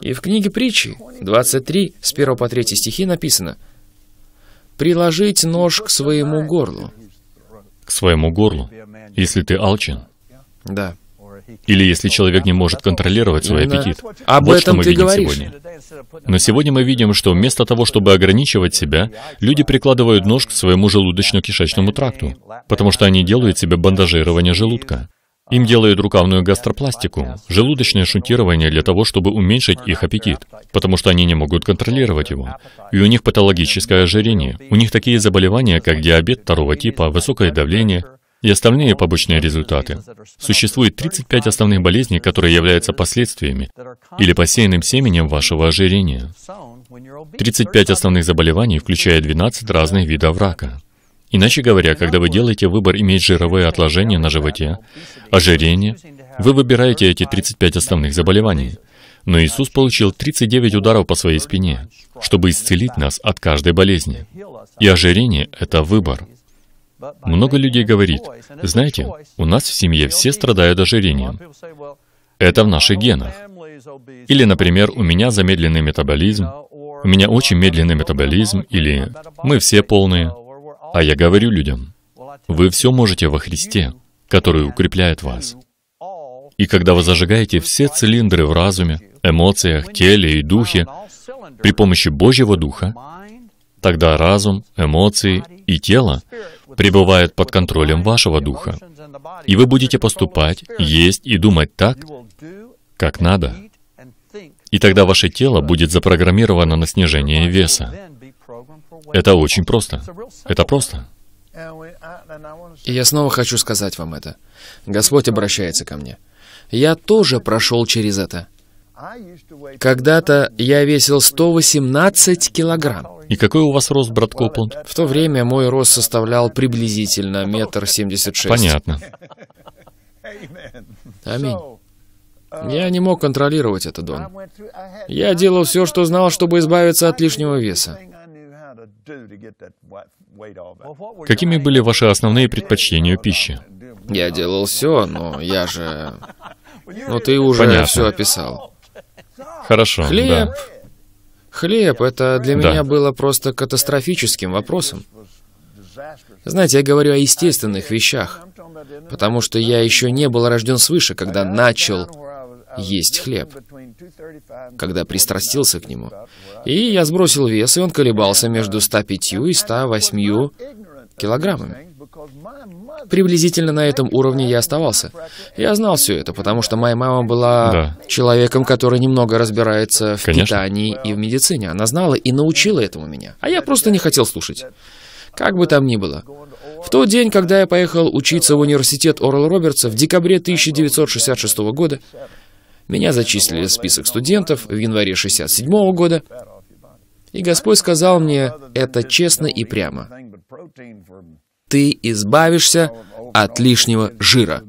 И в книге притчи 23, с 1 по 3 стихи написано «Приложить нож к своему горлу». К своему горлу, если ты алчен. Да. Или если человек не может контролировать свой аппетит. Об вот этом что мы ты видим говоришь. сегодня. Но сегодня мы видим, что вместо того, чтобы ограничивать себя, люди прикладывают нож к своему желудочно-кишечному тракту, потому что они делают себе бандажирование желудка. Им делают рукавную гастропластику, желудочное шунтирование для того, чтобы уменьшить их аппетит, потому что они не могут контролировать его. И у них патологическое ожирение. У них такие заболевания, как диабет второго типа, высокое давление, и остальные побочные результаты. Существует 35 основных болезней, которые являются последствиями или посеянным семенем вашего ожирения. 35 основных заболеваний, включая 12 разных видов рака. Иначе говоря, когда вы делаете выбор иметь жировые отложения на животе, ожирение, вы выбираете эти 35 основных заболеваний. Но Иисус получил 39 ударов по своей спине, чтобы исцелить нас от каждой болезни. И ожирение — это выбор. Много людей говорит, знаете, у нас в семье все страдают ожирением. Это в наших генах. Или, например, у меня замедленный метаболизм, у меня очень медленный метаболизм, или мы все полные. А я говорю людям, вы все можете во Христе, который укрепляет вас. И когда вы зажигаете все цилиндры в разуме, эмоциях, теле и духе при помощи Божьего Духа, тогда разум, эмоции и тело пребывают под контролем вашего духа. И вы будете поступать, есть и думать так, как надо. И тогда ваше тело будет запрограммировано на снижение веса. Это очень просто. Это просто. И я снова хочу сказать вам это. Господь обращается ко мне. Я тоже прошел через это. Когда-то я весил 118 килограмм. И какой у вас рост, брат Копланд? В то время мой рост составлял приблизительно метр семьдесят шесть. Понятно. Аминь. Я не мог контролировать это, Дон. Я делал все, что знал, чтобы избавиться от лишнего веса. Какими были ваши основные предпочтения пищи? Я делал все, но я же... Ну, ты уже Понятно. все описал. Хорошо, Хлеб, да. Хлеб — это для да. меня было просто катастрофическим вопросом. Знаете, я говорю о естественных вещах, потому что я еще не был рожден свыше, когда начал есть хлеб, когда пристрастился к нему. И я сбросил вес, и он колебался между 105 и 108 килограммами. Приблизительно на этом уровне я оставался. Я знал все это, потому что моя мама была да. человеком, который немного разбирается в Конечно. питании и в медицине. Она знала и научила этому меня. А я просто не хотел слушать. Как бы там ни было. В тот день, когда я поехал учиться в университет Орл Робертса в декабре 1966 года, меня зачислили в список студентов в январе 1967 года, и Господь сказал мне это честно и прямо ты избавишься от лишнего жира.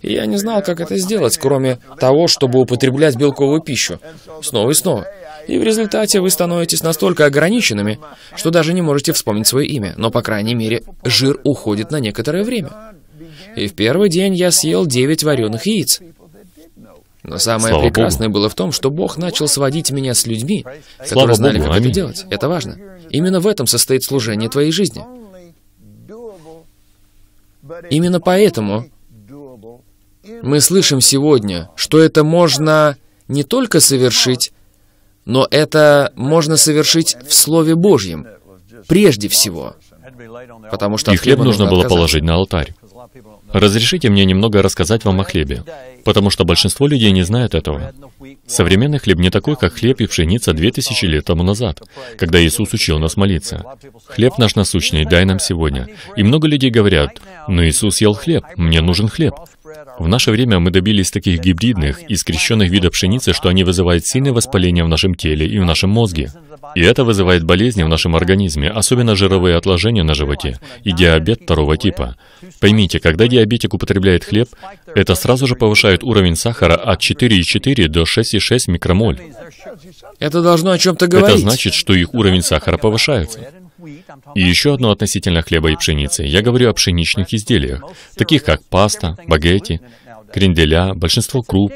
И я не знал, как это сделать, кроме того, чтобы употреблять белковую пищу. Снова и снова. И в результате вы становитесь настолько ограниченными, что даже не можете вспомнить свое имя. Но, по крайней мере, жир уходит на некоторое время. И в первый день я съел 9 вареных яиц. Но самое Слава прекрасное Богу. было в том, что Бог начал сводить меня с людьми, которые знали, Богу, как аминь. это делать. Это важно. Именно в этом состоит служение твоей жизни. Именно поэтому мы слышим сегодня, что это можно не только совершить, но это можно совершить в Слове Божьем, прежде всего. Потому что и хлеб нужно было положить на алтарь. Разрешите мне немного рассказать вам о хлебе, потому что большинство людей не знают этого. Современный хлеб не такой, как хлеб и пшеница 2000 лет тому назад, когда Иисус учил нас молиться. «Хлеб наш насущный, дай нам сегодня». И много людей говорят, «Но Иисус ел хлеб, мне нужен хлеб». В наше время мы добились таких гибридных и скрещенных видов пшеницы, что они вызывают сильное воспаление в нашем теле и в нашем мозге. И это вызывает болезни в нашем организме, особенно жировые отложения на животе и диабет второго типа. Поймите, когда диабетик употребляет хлеб, это сразу же повышает уровень сахара от 4,4 до 6,6 микромоль. Это должно о чем-то говорить. Это значит, что их уровень сахара повышается. И еще одно относительно хлеба и пшеницы. Я говорю о пшеничных изделиях, таких как паста, багетти, кренделя, большинство круп.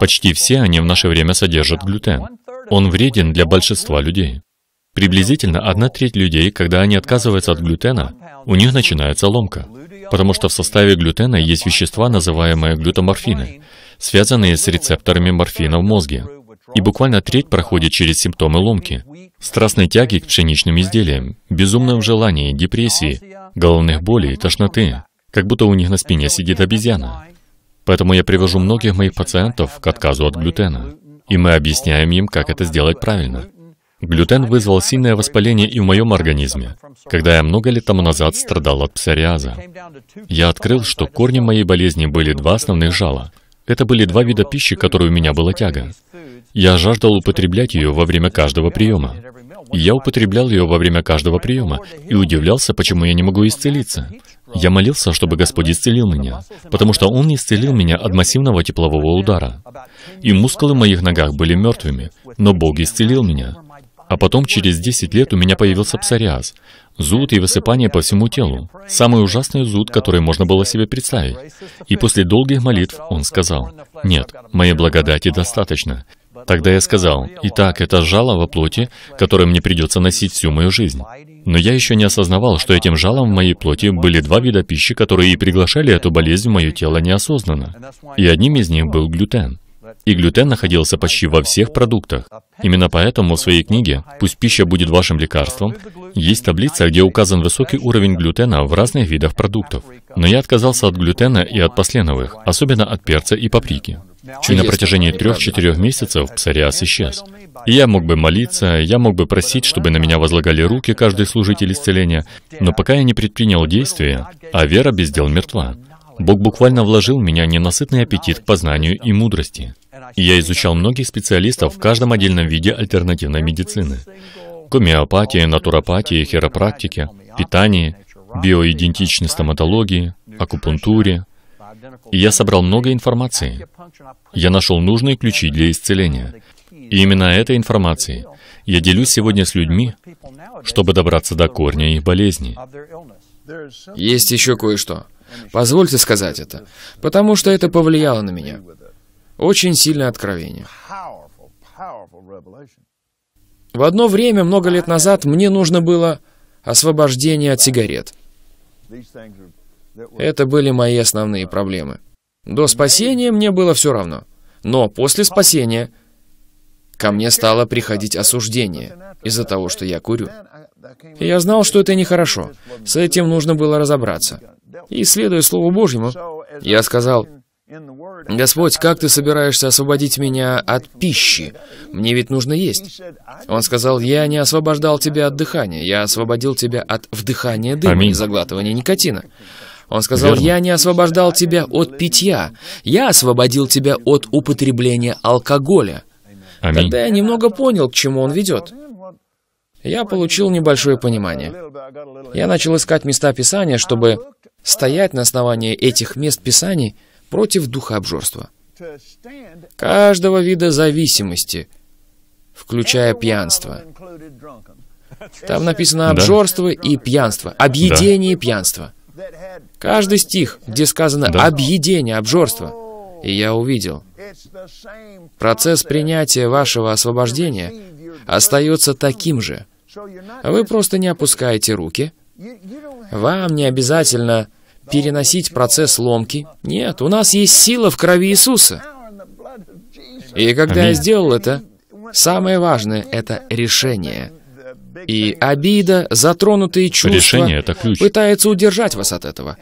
Почти все они в наше время содержат глютен. Он вреден для большинства людей. Приблизительно одна треть людей, когда они отказываются от глютена, у них начинается ломка, потому что в составе глютена есть вещества, называемые глютаморфины, связанные с рецепторами морфина в мозге и буквально треть проходит через симптомы ломки, страстной тяги к пшеничным изделиям, безумном желании, депрессии, головных болей, тошноты, как будто у них на спине сидит обезьяна. Поэтому я привожу многих моих пациентов к отказу от глютена, и мы объясняем им, как это сделать правильно. Глютен вызвал сильное воспаление и в моем организме, когда я много лет тому назад страдал от псориаза. Я открыл, что корнем моей болезни были два основных жала. Это были два вида пищи, которые у меня была тяга. Я жаждал употреблять ее во время каждого приема. я употреблял ее во время каждого приема и удивлялся, почему я не могу исцелиться. Я молился, чтобы Господь исцелил меня, потому что Он исцелил меня от массивного теплового удара. И мускулы в моих ногах были мертвыми, но Бог исцелил меня. А потом, через 10 лет, у меня появился псориаз, зуд и высыпание по всему телу, самый ужасный зуд, который можно было себе представить. И после долгих молитв он сказал, «Нет, моей благодати достаточно. Тогда я сказал, «Итак, это жало во плоти, которое мне придется носить всю мою жизнь». Но я еще не осознавал, что этим жалом в моей плоти были два вида пищи, которые и приглашали эту болезнь в мое тело неосознанно. И одним из них был глютен. И глютен находился почти во всех продуктах. Именно поэтому в своей книге «Пусть пища будет вашим лекарством» есть таблица, где указан высокий уровень глютена в разных видах продуктов. Но я отказался от глютена и от посленовых, особенно от перца и паприки. Чуть на протяжении трех-четырех месяцев псориаз исчез. И я мог бы молиться, я мог бы просить, чтобы на меня возлагали руки каждый служитель исцеления, но пока я не предпринял действия, а вера без дел мертва. Бог буквально вложил в меня ненасытный аппетит к познанию и мудрости. я изучал многих специалистов в каждом отдельном виде альтернативной медицины. Гомеопатии, натуропатии, хиропрактики, питании, биоидентичной стоматологии, акупунктуре. И я собрал много информации. Я нашел нужные ключи для исцеления. И именно этой информацией я делюсь сегодня с людьми, чтобы добраться до корня их болезни. Есть еще кое-что. Позвольте сказать это, потому что это повлияло на меня. Очень сильное откровение. В одно время, много лет назад, мне нужно было освобождение от сигарет. Это были мои основные проблемы. До спасения мне было все равно. Но после спасения ко мне стало приходить осуждение из-за того, что я курю. И я знал, что это нехорошо. С этим нужно было разобраться. И, следуя Слову Божьему, я сказал, «Господь, как ты собираешься освободить меня от пищи? Мне ведь нужно есть». Он сказал, «Я не освобождал тебя от дыхания, я освободил тебя от вдыхания дыма Аминь. и заглатывания никотина». Он сказал, Верно. «Я не освобождал тебя от питья, я освободил тебя от употребления алкоголя». Аминь. Тогда я немного понял, к чему он ведет. Я получил небольшое понимание. Я начал искать места Писания, чтобы стоять на основании этих мест Писаний против духа обжорства, каждого вида зависимости, включая пьянство. Там написано обжорство да? и пьянство, объедение да. и пьянство. Каждый стих, где сказано да. объедение, обжорство, и я увидел, процесс принятия вашего освобождения остается таким же. Вы просто не опускаете руки – вам не обязательно переносить процесс ломки. Нет, у нас есть сила в крови Иисуса. И когда Аминь. я сделал это, самое важное — это решение. И обида, затронутые чувства решение — это ключ. пытается удержать вас от этого.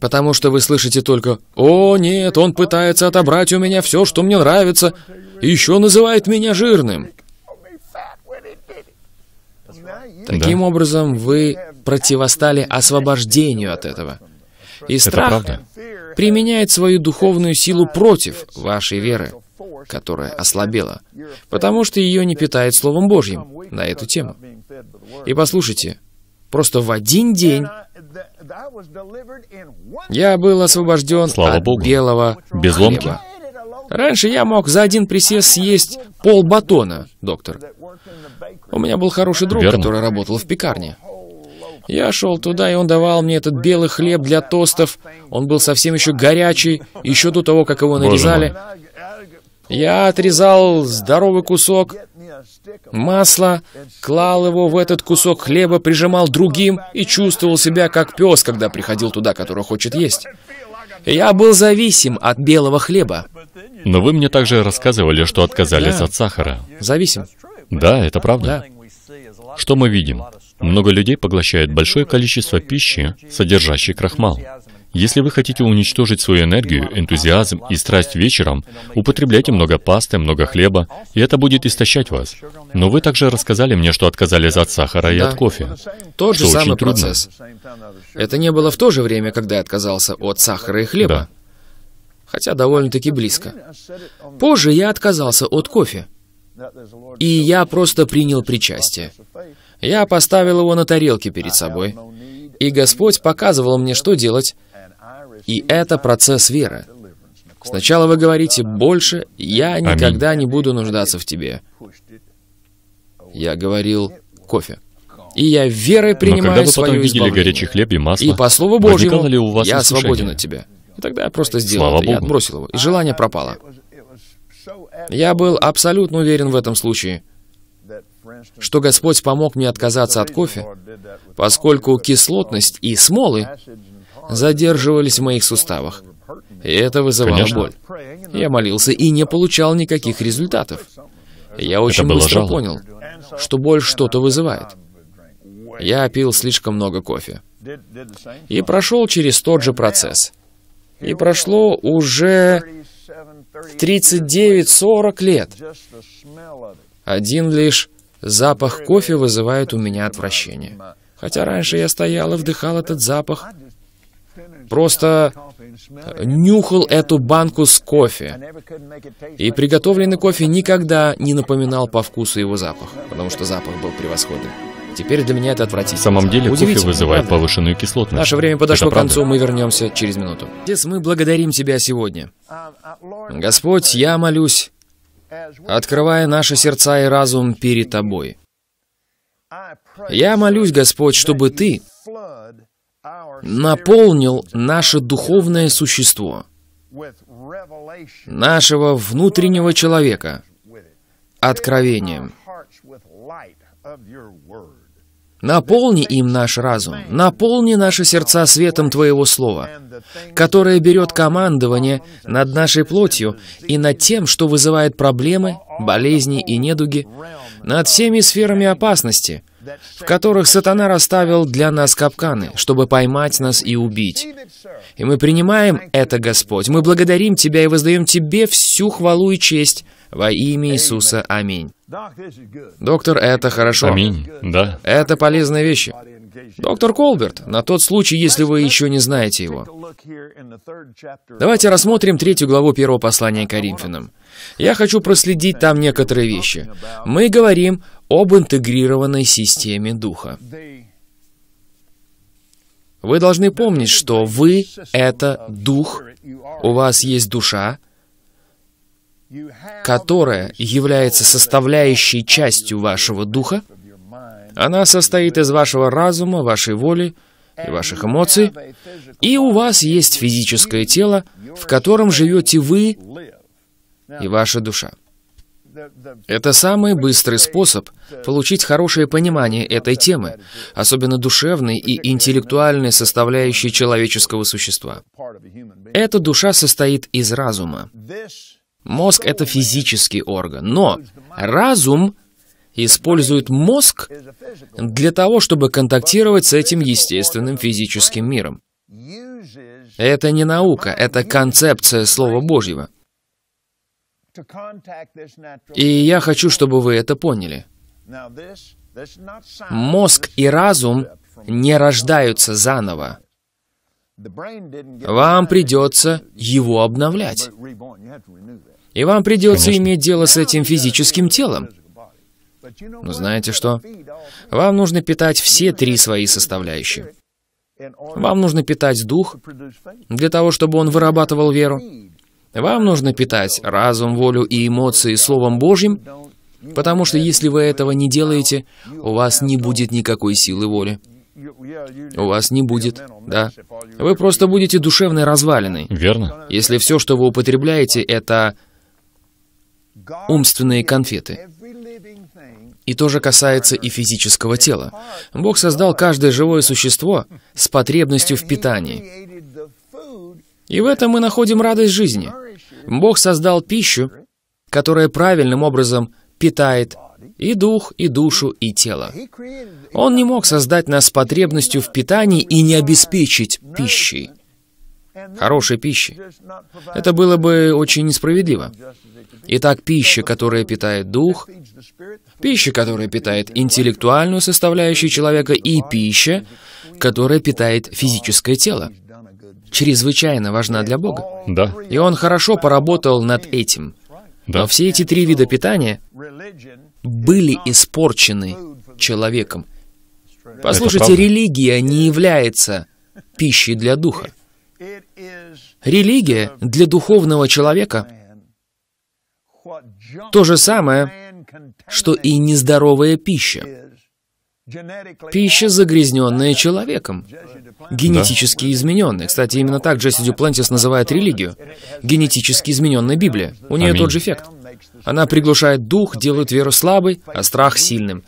Потому что вы слышите только «О, нет, он пытается отобрать у меня все, что мне нравится, еще называет меня жирным». Таким да. образом, вы противостали освобождению от этого. И страх Это применяет свою духовную силу против вашей веры, которая ослабела, потому что ее не питает Словом Божьим на эту тему. И послушайте, просто в один день я был освобожден Слава от Богу. белого Без ломки. хлеба. Раньше я мог за один присест съесть пол батона, доктор. У меня был хороший друг, Верно. который работал в пекарне. Я шел туда, и он давал мне этот белый хлеб для тостов. Он был совсем еще горячий, еще до того, как его нарезали. Я отрезал здоровый кусок масла, клал его в этот кусок хлеба, прижимал другим и чувствовал себя как пес, когда приходил туда, который хочет есть. Я был зависим от белого хлеба. Но вы мне также рассказывали, что отказались да. от сахара. Зависим. Да, это правда. Да. Что мы видим? Много людей поглощают большое количество пищи, содержащей крахмал. Если вы хотите уничтожить свою энергию, энтузиазм и страсть вечером, употребляйте много пасты, много хлеба, и это будет истощать вас. Но вы также рассказали мне, что отказались от сахара и да. от кофе. Тот же самый процесс. Это не было в то же время, когда я отказался от сахара и хлеба. Да. Хотя довольно-таки близко. Позже я отказался от кофе. И я просто принял причастие. Я поставил его на тарелке перед собой, и Господь показывал мне, что делать, и это процесс веры. Сначала вы говорите «больше, я никогда Аминь. не буду нуждаться в тебе». Я говорил «кофе». И я верой принимаю свою Но когда вы потом видели горячий хлеб и масло, и по слову Божьему ли у вас я искушение? свободен от тебя. И тогда я просто сделал Слава это, Богу. я отбросил его, и желание пропало. Я был абсолютно уверен в этом случае, что Господь помог мне отказаться от кофе, поскольку кислотность и смолы задерживались в моих суставах. И это вызывало Конечно. боль. Я молился и не получал никаких результатов. Я очень быстро жалко. понял, что боль что-то вызывает. Я пил слишком много кофе. И прошел через тот же процесс. И прошло уже 39-40 лет. Один лишь запах кофе вызывает у меня отвращение. Хотя раньше я стоял и вдыхал этот запах просто нюхал эту банку с кофе. И приготовленный кофе никогда не напоминал по вкусу его запах, потому что запах был превосходный. Теперь для меня это отвратительно. В самом деле кофе вызывает правда? повышенную кислотность. Наше время подошло к концу, мы вернемся через минуту. Отец, мы благодарим Тебя сегодня. Господь, я молюсь, открывая наши сердца и разум перед Тобой. Я молюсь, Господь, чтобы Ты наполнил наше духовное существо, нашего внутреннего человека, откровением. Наполни им наш разум, наполни наши сердца светом Твоего Слова, которое берет командование над нашей плотью и над тем, что вызывает проблемы, болезни и недуги, над всеми сферами опасности – в которых сатана расставил для нас капканы, чтобы поймать нас и убить. И мы принимаем это, Господь. Мы благодарим Тебя и воздаем Тебе всю хвалу и честь во имя Иисуса. Аминь. Доктор, это хорошо. Аминь, да. Это полезные вещи. Доктор Колберт, на тот случай, если вы еще не знаете его. Давайте рассмотрим третью главу первого послания Коринфянам. Я хочу проследить там некоторые вещи. Мы говорим об интегрированной системе духа. Вы должны помнить, что вы — это дух, у вас есть душа, которая является составляющей частью вашего духа. Она состоит из вашего разума, вашей воли и ваших эмоций. И у вас есть физическое тело, в котором живете вы и ваша душа. Это самый быстрый способ получить хорошее понимание этой темы, особенно душевной и интеллектуальной составляющей человеческого существа. Эта душа состоит из разума. Мозг — это физический орган, но разум использует мозг для того, чтобы контактировать с этим естественным физическим миром. Это не наука, это концепция Слова Божьего — и я хочу, чтобы вы это поняли. Мозг и разум не рождаются заново. Вам придется его обновлять. И вам придется Конечно. иметь дело с этим физическим телом. Но ну, знаете что? Вам нужно питать все три свои составляющие. Вам нужно питать дух для того, чтобы он вырабатывал веру. Вам нужно питать разум, волю и эмоции Словом Божьим, потому что если вы этого не делаете, у вас не будет никакой силы воли. У вас не будет, да. Вы просто будете душевной развалиной. Верно. Если все, что вы употребляете, это умственные конфеты. И то же касается и физического тела. Бог создал каждое живое существо с потребностью в питании. И в этом мы находим радость жизни. Бог создал пищу, которая правильным образом питает и дух, и душу, и тело. Он не мог создать нас с потребностью в питании и не обеспечить пищей. Хорошей пищей. Это было бы очень несправедливо. Итак, пища, которая питает дух, пища, которая питает интеллектуальную составляющую человека, и пища, которая питает физическое тело чрезвычайно важна для Бога. Да. И он хорошо поработал над этим. Да. Но все эти три вида питания были испорчены человеком. Послушайте, религия не является пищей для духа. Религия для духовного человека то же самое, что и нездоровая пища. Пища, загрязненная человеком. Генетически да. измененная. Кстати, именно так Джесси Дюплантис называет религию. Генетически измененная Библия. У нее Аминь. тот же эффект. Она приглушает дух, делает веру слабой, а страх сильным.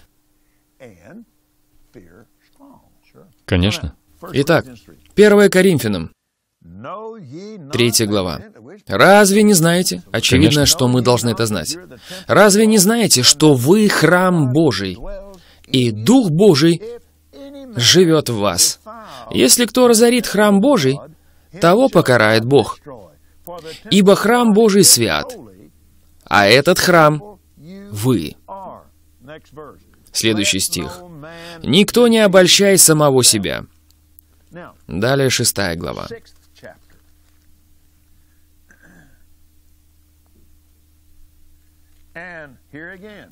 Конечно. Итак, 1 Коринфянам, 3 глава. Разве не знаете? Очевидно, Конечно. что мы должны это знать. Разве не знаете, что вы храм Божий, и Дух Божий живет в вас. Если кто разорит храм Божий, того покарает Бог. Ибо храм Божий свят, а этот храм — вы. Следующий стих. «Никто не обольщай самого себя». Далее шестая глава.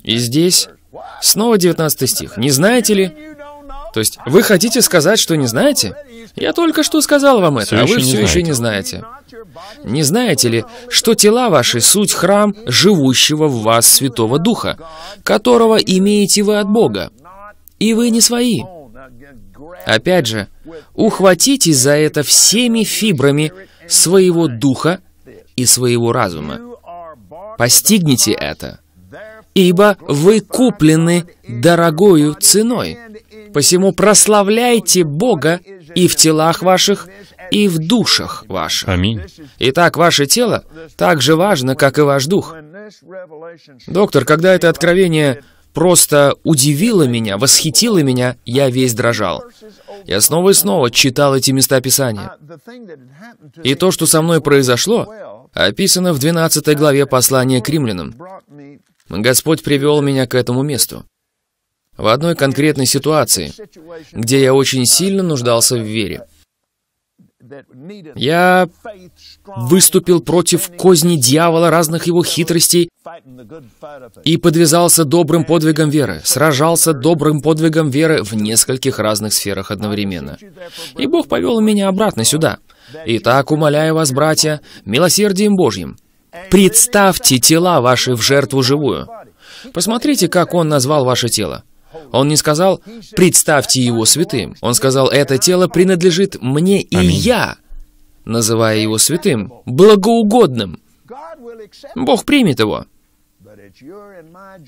И здесь Снова 19 стих. «Не знаете ли?» То есть, вы хотите сказать, что не знаете? Я только что сказал вам это, все а вы все еще не знаете. Не знаете ли, что тела ваши — суть храм живущего в вас Святого Духа, которого имеете вы от Бога, и вы не свои? Опять же, ухватитесь за это всеми фибрами своего духа и своего разума. Постигните это ибо вы куплены дорогою ценой. Посему прославляйте Бога и в телах ваших, и в душах ваших. Аминь. Итак, ваше тело так же важно, как и ваш дух. Доктор, когда это откровение просто удивило меня, восхитило меня, я весь дрожал. Я снова и снова читал эти места Писания. И то, что со мной произошло, описано в 12 главе послания к римлянам. Господь привел меня к этому месту. В одной конкретной ситуации, где я очень сильно нуждался в вере. Я выступил против козни дьявола, разных его хитростей и подвязался добрым подвигом веры, сражался добрым подвигом веры в нескольких разных сферах одновременно. И Бог повел меня обратно сюда. Итак, умоляю вас, братья, милосердием Божьим, Представьте тела ваши в жертву живую. Посмотрите, как он назвал ваше тело. Он не сказал «представьте его святым». Он сказал «это тело принадлежит мне и Аминь. я», называя его святым, благоугодным. Бог примет его.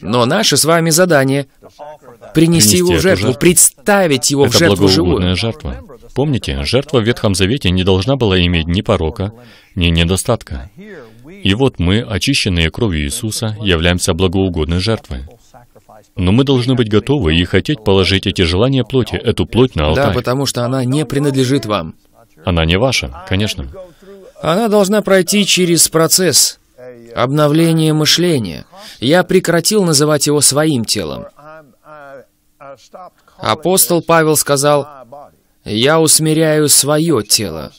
Но наше с вами задание — принести, принести его в жертву, жертву, представить его это в жертву живую. жертва. Помните, жертва в Ветхом Завете не должна была иметь ни порока, ни недостатка. И вот мы, очищенные кровью Иисуса, являемся благоугодной жертвой. Но мы должны быть готовы и хотеть положить эти желания плоти, эту плоть на алтарь. Да, потому что она не принадлежит вам. Она не ваша, конечно. Она должна пройти через процесс обновления мышления. Я прекратил называть его своим телом. Апостол Павел сказал, «Я усмиряю свое тело».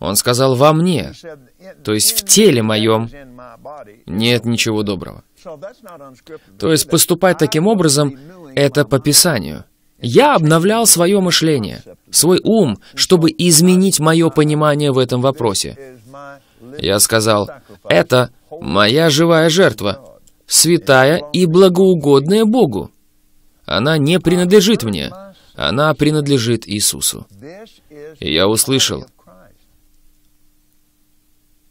Он сказал «во мне», то есть в теле моем нет ничего доброго. То есть поступать таким образом — это по Писанию. Я обновлял свое мышление, свой ум, чтобы изменить мое понимание в этом вопросе. Я сказал, это моя живая жертва, святая и благоугодная Богу. Она не принадлежит мне, она принадлежит Иисусу. И я услышал,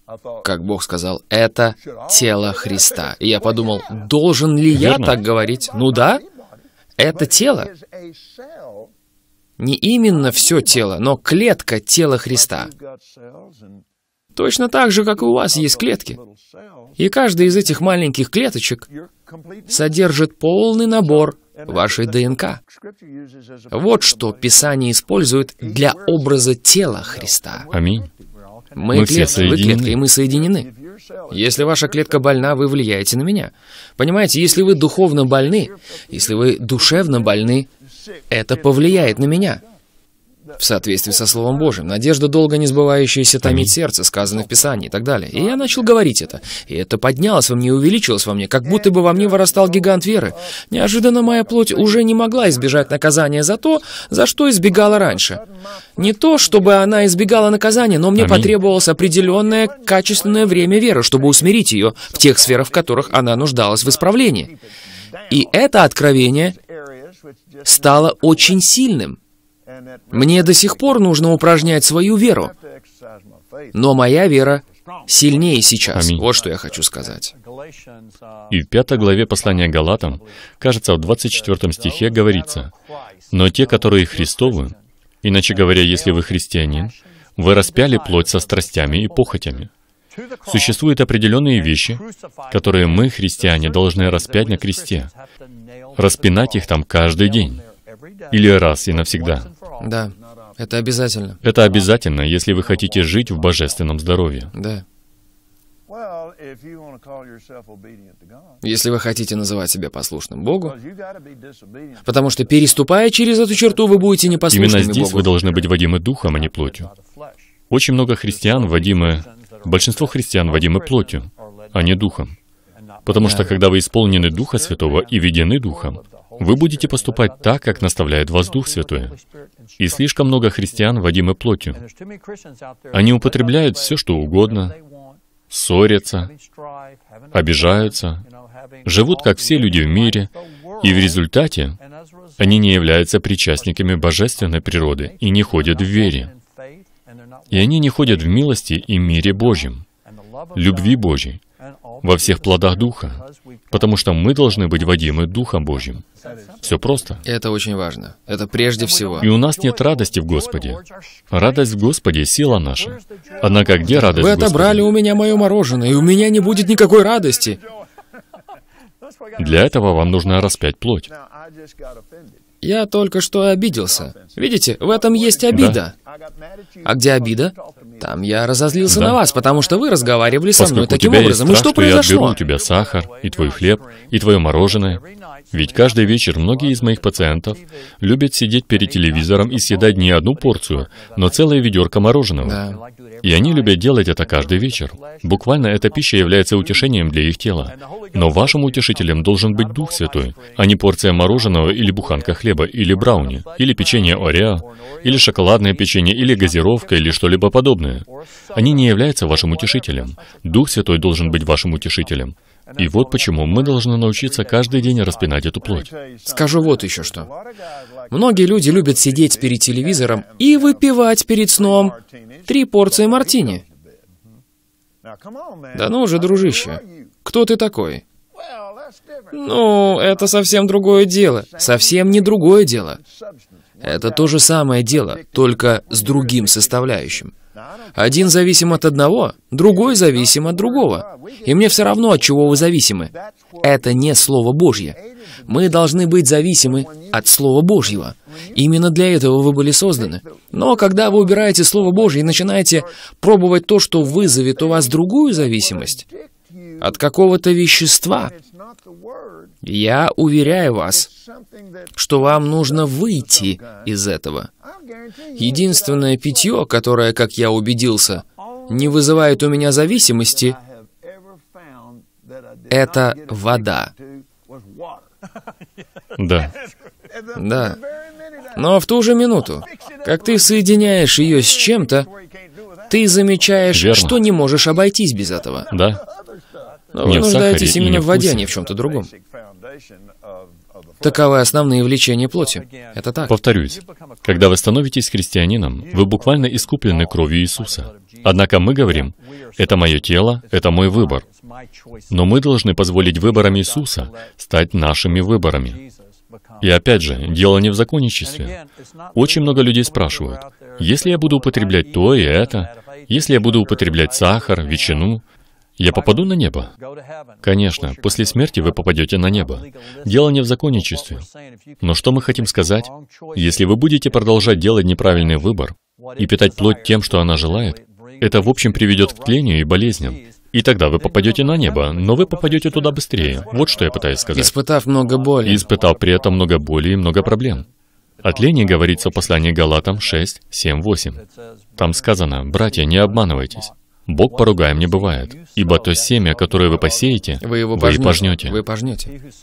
а как Бог сказал, это тело Христа. И я подумал, должен ли Верно. я так говорить? Ну да, это тело. Не именно все тело, но клетка тела Христа. Точно так же, как и у вас есть клетки. И каждая из этих маленьких клеточек содержит полный набор вашей ДНК. Вот что Писание использует для образа тела Христа. Аминь. Мы, мы клетки, все вы клетка, и мы соединены. Если ваша клетка больна, вы влияете на меня. Понимаете, если вы духовно больны, если вы душевно больны, это повлияет на меня. В соответствии со Словом Божьим, надежда долго не сбывающаяся томить сердце, сказано в Писании и так далее. И я начал говорить это. И это поднялось во мне и увеличилось во мне, как будто бы во мне вырастал гигант веры. Неожиданно моя плоть уже не могла избежать наказания за то, за что избегала раньше. Не то, чтобы она избегала наказания, но мне Аминь. потребовалось определенное качественное время веры, чтобы усмирить ее в тех сферах, в которых она нуждалась в исправлении. И это откровение стало очень сильным. Мне до сих пор нужно упражнять свою веру. Но моя вера сильнее сейчас. Аминь. Вот что я хочу сказать. И в пятой главе послания Галатам, кажется, в 24 стихе говорится, «Но те, которые Христовы, иначе говоря, если вы христианин, вы распяли плоть со страстями и похотями». Существуют определенные вещи, которые мы, христиане, должны распять на кресте. Распинать их там каждый день. Или раз и навсегда. Да, это обязательно. Это обязательно, если вы хотите жить в божественном здоровье. Да. Если вы хотите называть себя послушным Богу, потому что переступая через эту черту, вы будете непослушными Именно здесь Богу. вы должны быть водимы духом, а не плотью. Очень много христиан водимы... Большинство христиан водимы плотью, а не духом. Потому что когда вы исполнены Духа Святого и ведены Духом, вы будете поступать так, как наставляет вас Дух Святой. И слишком много христиан водимы плотью. Они употребляют все, что угодно, ссорятся, обижаются, живут, как все люди в мире, и в результате они не являются причастниками божественной природы и не ходят в вере. И они не ходят в милости и мире Божьем, любви Божьей во всех плодах Духа, потому что мы должны быть водимы Духом Божьим. Все просто. Это очень важно. Это прежде всего. И у нас нет радости в Господе. Радость в Господе — сила наша. Однако где радость Вы отобрали у меня мое мороженое, и у меня не будет никакой радости. Для этого вам нужно распять плоть. Я только что обиделся. Видите, в этом есть обида. Да. А где обида? Там я разозлился да. на вас, потому что вы разговаривали со Поскольку мной таким образом. страх, и что, что произошло? Я отберу у тебя сахар, и твой хлеб, и твое мороженое. Ведь каждый вечер многие из моих пациентов любят сидеть перед телевизором и съедать не одну порцию, но целое ведерко мороженого. Да. И они любят делать это каждый вечер. Буквально эта пища является утешением для их тела. Но вашим утешителем должен быть Дух Святой, а не порция мороженого или буханка хлеба, или брауни, или печенье Орео, или шоколадное печенье утешение или газировка или что-либо подобное. Они не являются вашим утешителем. Дух Святой должен быть вашим утешителем. И вот почему мы должны научиться каждый день распинать эту плоть. Скажу вот еще что. Многие люди любят сидеть перед телевизором и выпивать перед сном три порции мартини. Да ну же, дружище, кто ты такой? Ну, это совсем другое дело. Совсем не другое дело. Это то же самое дело, только с другим составляющим. Один зависим от одного, другой зависим от другого. И мне все равно, от чего вы зависимы. Это не Слово Божье. Мы должны быть зависимы от Слова Божьего. Именно для этого вы были созданы. Но когда вы убираете Слово Божье и начинаете пробовать то, что вызовет у вас другую зависимость, от какого-то вещества. Я уверяю вас, что вам нужно выйти из этого. Единственное питье, которое, как я убедился, не вызывает у меня зависимости, это вода. Да. Да. Но в ту же минуту, как ты соединяешь ее с чем-то, ты замечаешь, Верно. что не можешь обойтись без этого. Да. Но ну, вы не нуждаетесь в именно в воде, а не в чем-то другом. Таковы основные влечения плоти. Это так. Повторюсь, когда вы становитесь христианином, вы буквально искуплены кровью Иисуса. Однако мы говорим, это мое тело, это мой выбор. Но мы должны позволить выборам Иисуса стать нашими выборами. И опять же, дело не в законничестве. Очень много людей спрашивают, если я буду употреблять то и это, если я буду употреблять сахар, ветчину, я попаду на небо? Конечно, после смерти вы попадете на небо. Дело не в законничестве. Но что мы хотим сказать? Если вы будете продолжать делать неправильный выбор и питать плоть тем, что она желает, это в общем приведет к тлению и болезням. И тогда вы попадете на небо, но вы попадете туда быстрее. Вот что я пытаюсь сказать. Испытав много боли. Испытав при этом много боли и много проблем. О тлении говорится в послании Галатам 6, 7, 8. Там сказано, «Братья, не обманывайтесь. Бог поругаем не бывает, ибо то семя, которое вы посеете, вы, его пожнете, вы пожнете. Вы пожнете.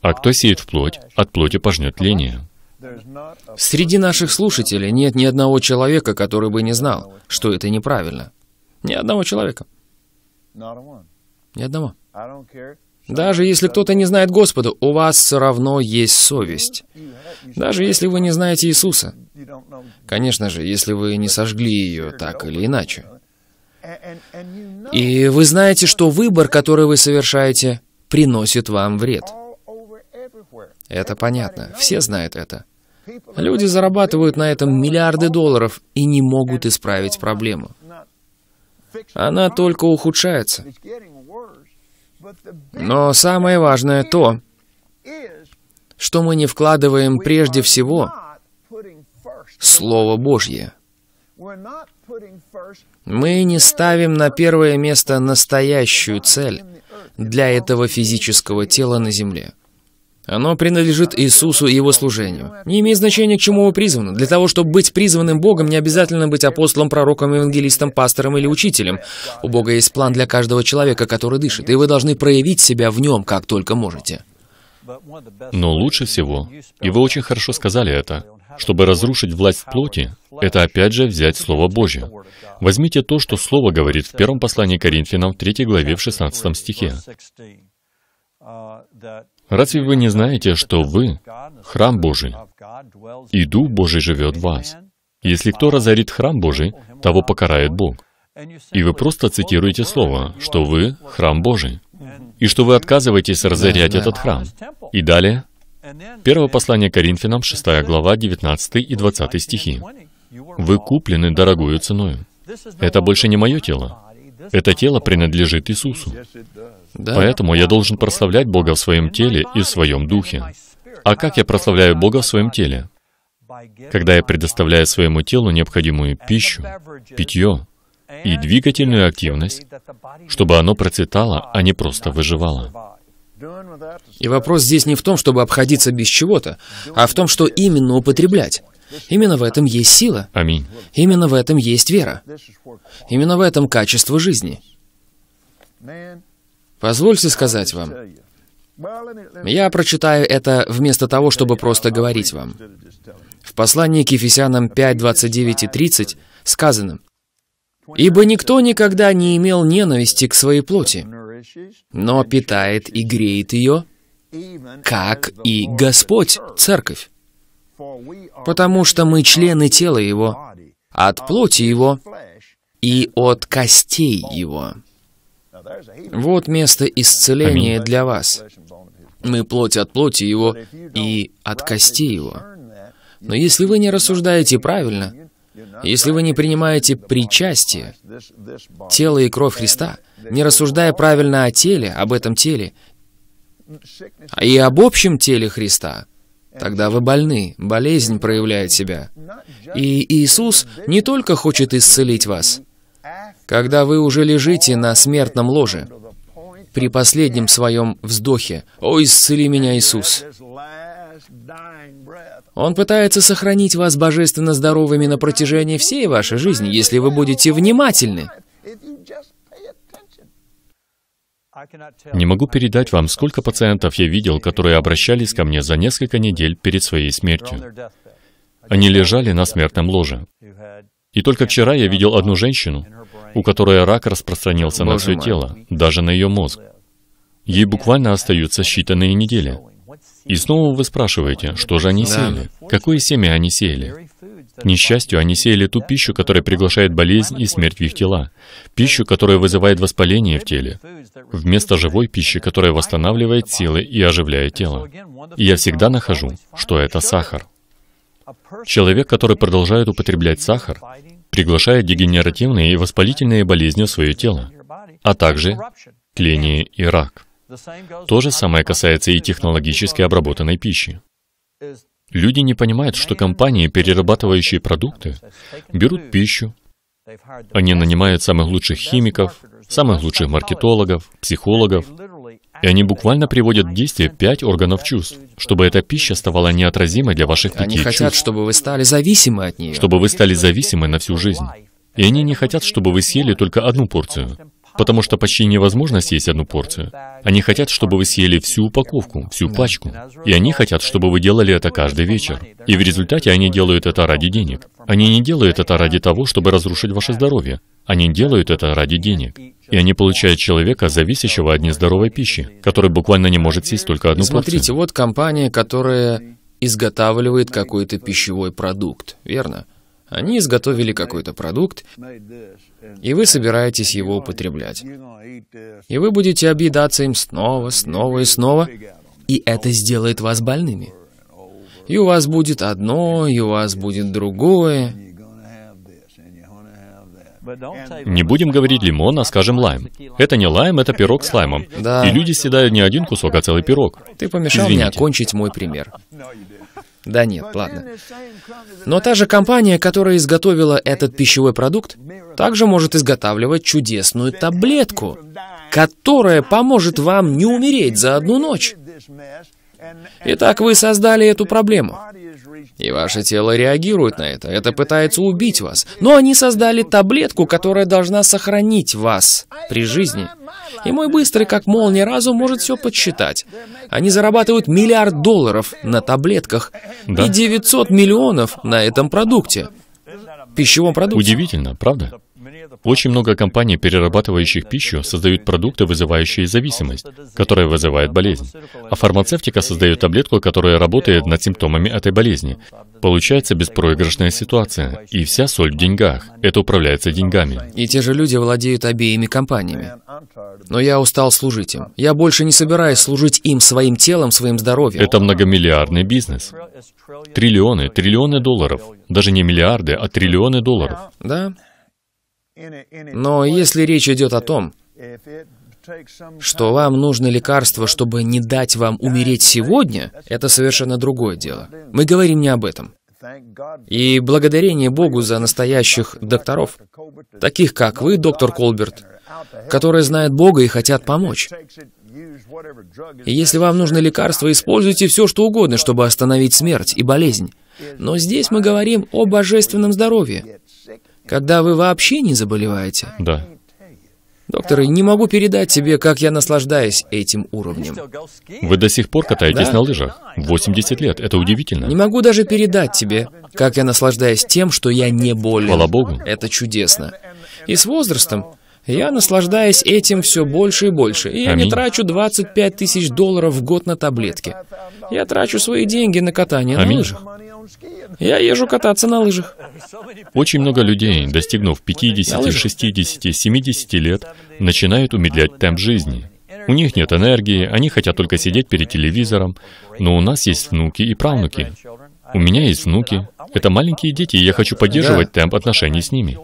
А кто сеет в плоть, от плоти пожнет линия. Среди наших слушателей нет ни одного человека, который бы не знал, что это неправильно. Ни одного человека. Ни одного. Даже если кто-то не знает Господа, у вас все равно есть совесть. Даже если вы не знаете Иисуса. Конечно же, если вы не сожгли ее так или иначе. И вы знаете, что выбор, который вы совершаете, приносит вам вред. Это понятно, все знают это. Люди зарабатывают на этом миллиарды долларов и не могут исправить проблему. Она только ухудшается. Но самое важное то, что мы не вкладываем прежде всего Слово Божье. Мы не ставим на первое место настоящую цель для этого физического тела на земле. Оно принадлежит Иисусу и Его служению. Не имеет значения, к чему вы призваны. Для того, чтобы быть призванным Богом, не обязательно быть апостолом, пророком, евангелистом, пастором или учителем. У Бога есть план для каждого человека, который дышит, и вы должны проявить себя в нем, как только можете. Но лучше всего, и вы очень хорошо сказали это, чтобы разрушить власть плоти, это опять же взять Слово Божье. Возьмите то, что Слово говорит в первом послании Коринфянам в 3 главе в 16 стихе. Разве вы не знаете, что вы — храм Божий, и Дух Божий живет в вас? Если кто разорит храм Божий, того покарает Бог. И вы просто цитируете слово, что вы — храм Божий, и что вы отказываетесь разорять этот храм. И далее, Первое послание Коринфянам, 6 глава, 19 и 20 стихи. «Вы куплены дорогою ценою. Это больше не мое тело. Это тело принадлежит Иисусу. Да. Поэтому я должен прославлять Бога в своем теле и в своем духе. А как я прославляю Бога в своем теле? Когда я предоставляю своему телу необходимую пищу, питье и двигательную активность, чтобы оно процветало, а не просто выживало. И вопрос здесь не в том, чтобы обходиться без чего-то, а в том, что именно употреблять. Именно в этом есть сила. Аминь. Именно в этом есть вера. Именно в этом качество жизни. Позвольте сказать вам, я прочитаю это вместо того, чтобы просто говорить вам. В послании к Ефесянам 5, 29 и 30 сказано, «Ибо никто никогда не имел ненависти к своей плоти, но питает и греет ее, как и Господь, Церковь. Потому что мы члены тела Его, от плоти Его и от костей Его. Вот место исцеления для вас. Мы плоть от плоти Его и от костей Его. Но если вы не рассуждаете правильно, если вы не принимаете причастие, тело и кровь Христа, не рассуждая правильно о теле, об этом теле, а и об общем теле Христа, тогда вы больны, болезнь проявляет себя. И Иисус не только хочет исцелить вас, когда вы уже лежите на смертном ложе, при последнем своем вздохе, «О, исцели меня, Иисус!» Он пытается сохранить вас божественно здоровыми на протяжении всей вашей жизни, если вы будете внимательны. Не могу передать вам, сколько пациентов я видел, которые обращались ко мне за несколько недель перед своей смертью. Они лежали на смертном ложе. И только вчера я видел одну женщину, у которой рак распространился на все тело, даже на ее мозг. Ей буквально остаются считанные недели. И снова вы спрашиваете, что же они сели, Да. Какое семя они сели? К несчастью, они сеяли ту пищу, которая приглашает болезнь и смерть в их тела. Пищу, которая вызывает воспаление в теле. Вместо живой пищи, которая восстанавливает силы и оживляет тело. И я всегда нахожу, что это сахар. Человек, который продолжает употреблять сахар, приглашает дегенеративные и воспалительные болезни в свое тело, а также тление и рак. То же самое касается и технологически обработанной пищи. Люди не понимают, что компании, перерабатывающие продукты, берут пищу, они нанимают самых лучших химиков, самых лучших маркетологов, психологов, и они буквально приводят в действие пять органов чувств, чтобы эта пища ставала неотразимой для ваших пяти Они хотят, чувств. чтобы вы стали зависимы от нее. Чтобы вы стали зависимы на всю жизнь. И они не хотят, чтобы вы съели только одну порцию. Потому что почти невозможно съесть одну порцию. Они хотят, чтобы вы съели всю упаковку, всю пачку. И они хотят, чтобы вы делали это каждый вечер. И в результате они делают это ради денег. Они не делают это ради того, чтобы разрушить ваше здоровье. Они делают это ради денег. И они получают человека, зависящего от нездоровой пищи, который буквально не может съесть только одну Смотрите, порцию. Смотрите, вот компания, которая изготавливает какой-то пищевой продукт, верно? Они изготовили какой-то продукт, и вы собираетесь его употреблять. И вы будете объедаться им снова, снова и снова, и это сделает вас больными. И у вас будет одно, и у вас будет другое. Не будем говорить лимон, а скажем лайм. Это не лайм, это пирог с лаймом. Да. И люди съедают не один кусок, а целый пирог. Ты помешал Извините. мне окончить мой пример. Да нет, ладно. Но та же компания, которая изготовила этот пищевой продукт, также может изготавливать чудесную таблетку, которая поможет вам не умереть за одну ночь. Итак, вы создали эту проблему. И ваше тело реагирует на это. Это пытается убить вас. Но они создали таблетку, которая должна сохранить вас при жизни. И мой быстрый, как молния, разум может все подсчитать. Они зарабатывают миллиард долларов на таблетках да? и 900 миллионов на этом продукте. Пищевом продукте. Удивительно, правда? Очень много компаний, перерабатывающих пищу, создают продукты, вызывающие зависимость, которая вызывает болезнь. А фармацевтика создает таблетку, которая работает над симптомами этой болезни. Получается беспроигрышная ситуация, и вся соль в деньгах. Это управляется деньгами. И те же люди владеют обеими компаниями. Но я устал служить им. Я больше не собираюсь служить им, своим телом, своим здоровьем. Это многомиллиардный бизнес. Триллионы, триллионы долларов. Даже не миллиарды, а триллионы долларов. Да. Но если речь идет о том, что вам нужно лекарство, чтобы не дать вам умереть сегодня, это совершенно другое дело. Мы говорим не об этом. И благодарение Богу за настоящих докторов, таких как вы, доктор Колберт, которые знают Бога и хотят помочь. И если вам нужно лекарство, используйте все, что угодно, чтобы остановить смерть и болезнь. Но здесь мы говорим о божественном здоровье когда вы вообще не заболеваете. Да. Докторы, не могу передать тебе, как я наслаждаюсь этим уровнем. Вы до сих пор катаетесь да. на лыжах. 80 лет. Это удивительно. Не могу даже передать тебе, как я наслаждаюсь тем, что я не болен. Слава Богу. Это чудесно. И с возрастом я наслаждаюсь этим все больше и больше. И я Аминь. не трачу 25 тысяч долларов в год на таблетки. Я трачу свои деньги на катание Аминь. на лыжах. Я езжу кататься на лыжах. Очень много людей, достигнув 50, 60, 70 лет, начинают умедлять темп жизни. У них нет энергии, они хотят только сидеть перед телевизором, но у нас есть внуки и правнуки. У меня есть внуки. Это маленькие дети, и я хочу поддерживать темп отношений с ними.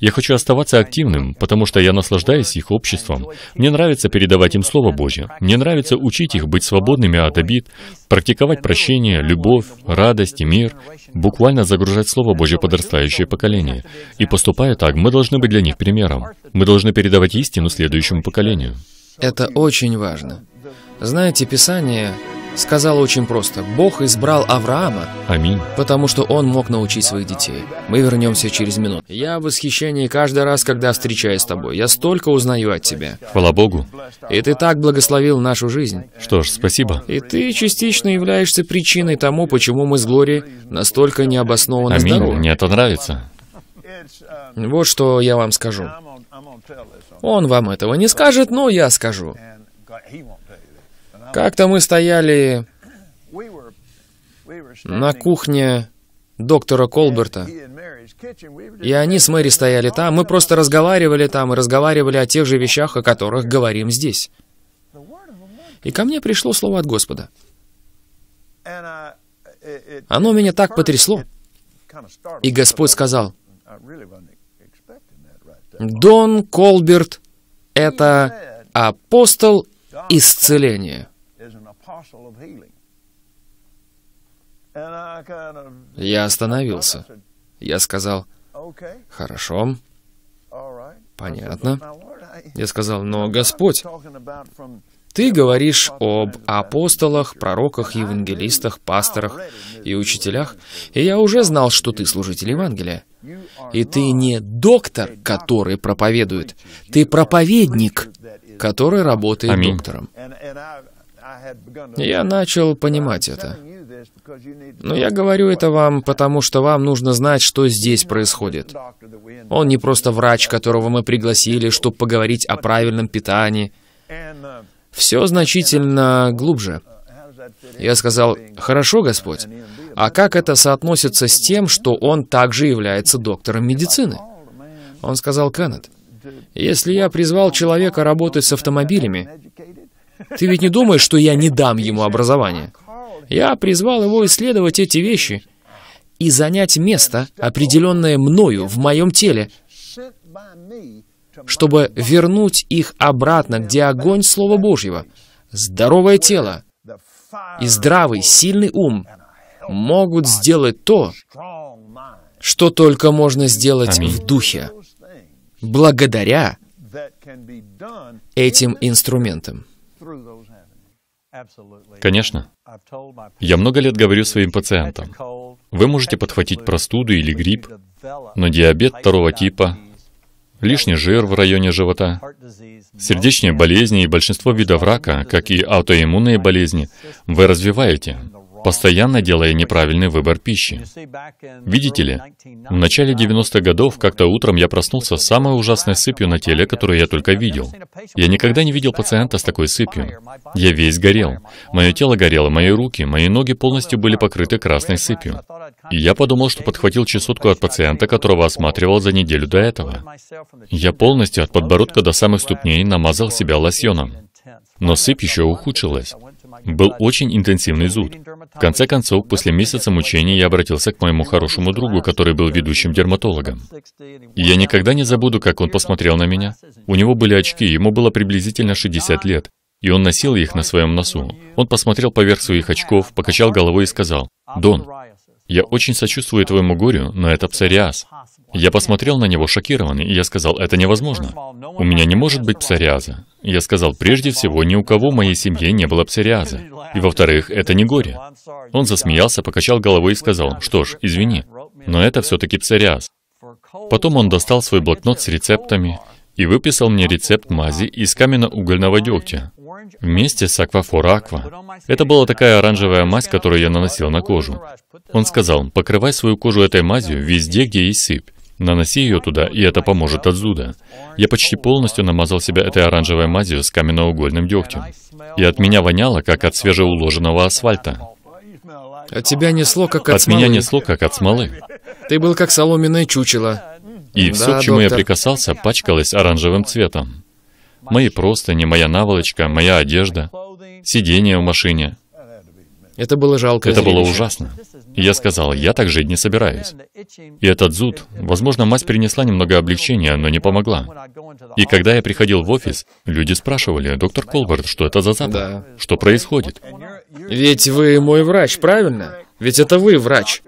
Я хочу оставаться активным, потому что я наслаждаюсь их обществом. Мне нравится передавать им Слово Божье. Мне нравится учить их быть свободными от обид, практиковать прощение, любовь, радость и мир, буквально загружать Слово Божье подрастающее поколение. И поступая так, мы должны быть для них примером. Мы должны передавать истину следующему поколению. Это очень важно. Знаете, Писание сказала очень просто. Бог избрал Авраама. Аминь. Потому что он мог научить своих детей. Мы вернемся через минуту. Я в восхищении каждый раз, когда встречаюсь с тобой. Я столько узнаю от тебя. Хвала Богу. И ты так благословил нашу жизнь. Что ж, спасибо. И ты частично являешься причиной тому, почему мы с Глори настолько необоснованно Аминь. здоровы. Мне это нравится. Вот что я вам скажу. Он вам этого не скажет, но я скажу. Как-то мы стояли на кухне доктора Колберта. И они с Мэри стояли там, мы просто разговаривали там и разговаривали о тех же вещах, о которых говорим здесь. И ко мне пришло слово от Господа. Оно меня так потрясло. И Господь сказал, «Дон Колберт — это апостол исцеления». Я остановился. Я сказал, хорошо, понятно. Я сказал, но Господь, ты говоришь об uh, апостолах, пророках, евангелистах, пасторах и учителях, и я уже знал, что ты служитель Евангелия. И ты не доктор, который проповедует, ты проповедник, который работает Аминь. доктором. Я начал понимать это. Но я говорю это вам, потому что вам нужно знать, что здесь происходит. Он не просто врач, которого мы пригласили, чтобы поговорить о правильном питании. Все значительно глубже. Я сказал, «Хорошо, Господь, а как это соотносится с тем, что он также является доктором медицины?» Он сказал, «Кеннет, если я призвал человека работать с автомобилями, ты ведь не думаешь, что я не дам ему образование? Я призвал его исследовать эти вещи и занять место, определенное мною в моем теле, чтобы вернуть их обратно, где огонь Слова Божьего, здоровое тело и здравый, сильный ум могут сделать то, что только можно сделать Аминь. в духе, благодаря этим инструментам. Конечно. Я много лет говорю своим пациентам, вы можете подхватить простуду или грипп, но диабет второго типа, лишний жир в районе живота, сердечные болезни и большинство видов рака, как и аутоиммунные болезни, вы развиваете, постоянно делая неправильный выбор пищи. Видите ли, в начале 90-х годов как-то утром я проснулся с самой ужасной сыпью на теле, которую я только видел. Я никогда не видел пациента с такой сыпью. Я весь горел. Мое тело горело, мои руки, мои ноги полностью были покрыты красной сыпью. И я подумал, что подхватил чесотку от пациента, которого осматривал за неделю до этого. Я полностью от подбородка до самых ступней намазал себя лосьоном. Но сыпь еще ухудшилась. Был очень интенсивный зуд. В конце концов, после месяца мучений я обратился к моему хорошему другу, который был ведущим дерматологом. И я никогда не забуду, как он посмотрел на меня. У него были очки, ему было приблизительно 60 лет, и он носил их на своем носу. Он посмотрел поверх своих очков, покачал головой и сказал, «Дон, я очень сочувствую твоему горю, но это псориаз. Я посмотрел на него шокированный, и я сказал, это невозможно. У меня не может быть псориаза. Я сказал, прежде всего, ни у кого в моей семье не было псориаза. И во-вторых, это не горе. Он засмеялся, покачал головой и сказал, что ж, извини, но это все-таки псориаз. Потом он достал свой блокнот с рецептами и выписал мне рецепт мази из каменно-угольного дегтя вместе с аквафора Аква. Это была такая оранжевая мазь, которую я наносил на кожу. Он сказал, покрывай свою кожу этой мазью везде, где есть сыпь. Наноси ее туда, и это поможет от зуда. Я почти полностью намазал себя этой оранжевой мазью с каменноугольным дегтем. И от меня воняло, как от свежеуложенного асфальта. От тебя несло, как от, от смолы. От меня несло, как от смолы. Ты был как соломенное чучело. И да, все, к чему доктор. я прикасался, пачкалось оранжевым цветом. Мои простыни, моя наволочка, моя одежда, сиденье в машине. Это было жалко. Это было ужасно. Я сказал, я так жить не собираюсь. И этот зуд, возможно, мазь принесла немного облегчения, но не помогла. И когда я приходил в офис, люди спрашивали, доктор Колберт, что это за запах? Да. Что происходит? Ведь вы мой врач, правильно? Ведь это вы врач.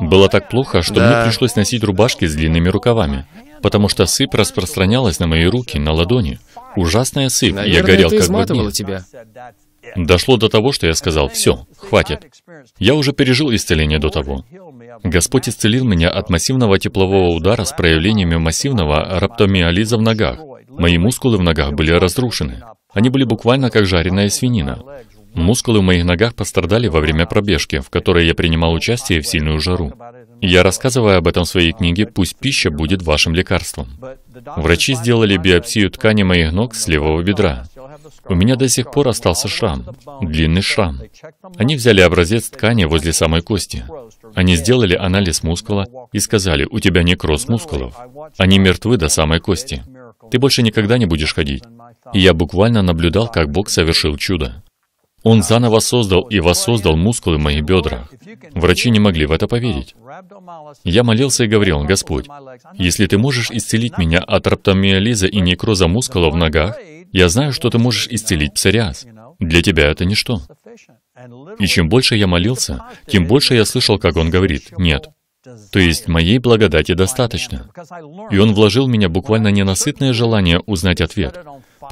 Было так плохо, что да. мне пришлось носить рубашки с длинными рукавами, потому что сыпь распространялась на мои руки, на ладони. Ужасная сыпь, Наверное, я горел это как бы тебя. Дошло до того, что я сказал, все, хватит. Я уже пережил исцеление до того. Господь исцелил меня от массивного теплового удара с проявлениями массивного раптомиолиза в ногах. Мои мускулы в ногах были разрушены. Они были буквально как жареная свинина. Мускулы в моих ногах пострадали во время пробежки, в которой я принимал участие в сильную жару. Я рассказываю об этом в своей книге «Пусть пища будет вашим лекарством». Врачи сделали биопсию ткани моих ног с левого бедра. У меня до сих пор остался шрам, длинный шрам. Они взяли образец ткани возле самой кости. Они сделали анализ мускула и сказали, у тебя некроз мускулов. Они мертвы до самой кости. Ты больше никогда не будешь ходить. И я буквально наблюдал, как Бог совершил чудо. Он заново создал и воссоздал мускулы мои бедра. Врачи не могли в это поверить. Я молился и говорил, «Господь, если ты можешь исцелить меня от раптомиолиза и некроза мускула в ногах, я знаю, что ты можешь исцелить псориаз. Для тебя это ничто». И чем больше я молился, тем больше я слышал, как он говорит, «Нет, то есть моей благодати достаточно. И он вложил в меня буквально ненасытное желание узнать ответ.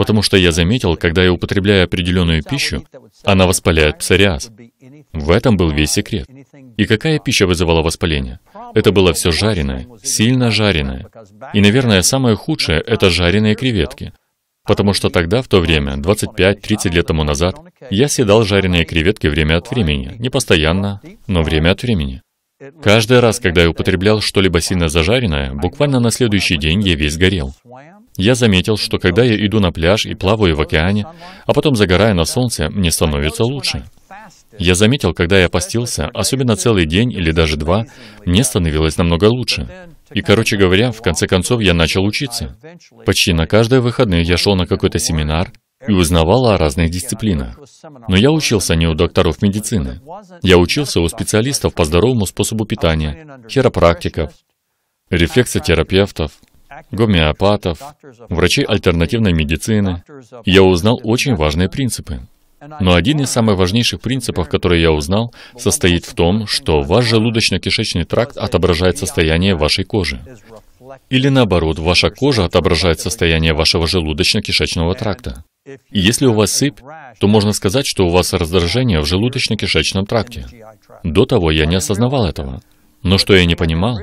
Потому что я заметил, когда я употребляю определенную пищу, она воспаляет псориаз. В этом был весь секрет. И какая пища вызывала воспаление? Это было все жареное, сильно жареное. И, наверное, самое худшее — это жареные креветки. Потому что тогда, в то время, 25-30 лет тому назад, я съедал жареные креветки время от времени. Не постоянно, но время от времени. Каждый раз, когда я употреблял что-либо сильно зажаренное, буквально на следующий день я весь горел. Я заметил, что когда я иду на пляж и плаваю в океане, а потом загораю на солнце, мне становится лучше. Я заметил, когда я постился, особенно целый день или даже два, мне становилось намного лучше. И, короче говоря, в конце концов я начал учиться. Почти на каждые выходные я шел на какой-то семинар, и узнавал о разных дисциплинах. Но я учился не у докторов медицины. Я учился у специалистов по здоровому способу питания, хиропрактиков, рефлексотерапевтов, гомеопатов, врачей альтернативной медицины, я узнал очень важные принципы. Но один из самых важнейших принципов, который я узнал, состоит в том, что ваш желудочно-кишечный тракт отображает состояние вашей кожи. Или наоборот, ваша кожа отображает состояние вашего желудочно-кишечного тракта. И если у вас сыпь, то можно сказать, что у вас раздражение в желудочно-кишечном тракте. До того я не осознавал этого. Но что я не понимал,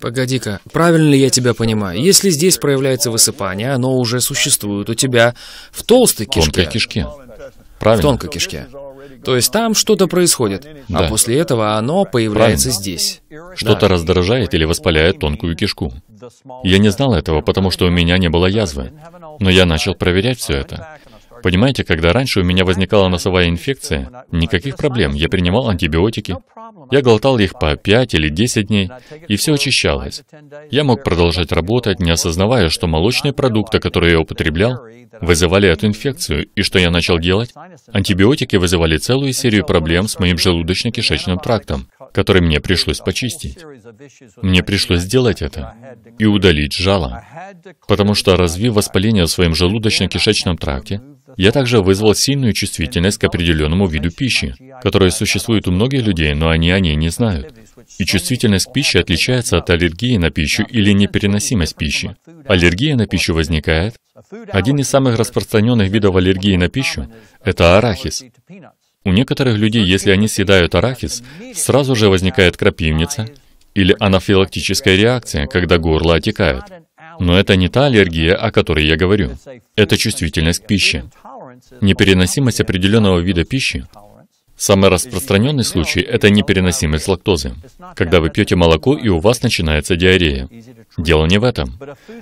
Погоди-ка, правильно ли я тебя понимаю? Если здесь проявляется высыпание, оно уже существует у тебя в толстой кишке. Тонкой кишке. Правильно. В тонкой кишке. То есть там что-то происходит, а да. а после этого оно появляется Правильно. здесь. Что-то да. раздражает или воспаляет тонкую кишку. Я не знал этого, потому что у меня не было язвы. Но я начал проверять все это. Понимаете, когда раньше у меня возникала носовая инфекция, никаких проблем. Я принимал антибиотики, я глотал их по 5 или 10 дней, и все очищалось. Я мог продолжать работать, не осознавая, что молочные продукты, которые я употреблял, вызывали эту инфекцию. И что я начал делать? Антибиотики вызывали целую серию проблем с моим желудочно-кишечным трактом, который мне пришлось почистить. Мне пришлось сделать это и удалить жало, потому что развив воспаление в своем желудочно-кишечном тракте, я также вызвал сильную чувствительность к определенному виду пищи, которая существует у многих людей, но они о ней не знают. И чувствительность к пище отличается от аллергии на пищу или непереносимость пищи. Аллергия на пищу возникает. Один из самых распространенных видов аллергии на пищу – это арахис. У некоторых людей, если они съедают арахис, сразу же возникает крапивница или анафилактическая реакция, когда горло отекает. Но это не та аллергия, о которой я говорю. Это чувствительность к пище. Непереносимость определенного вида пищи Самый распространенный случай – это непереносимость лактозы, когда вы пьете молоко и у вас начинается диарея. Дело не в этом.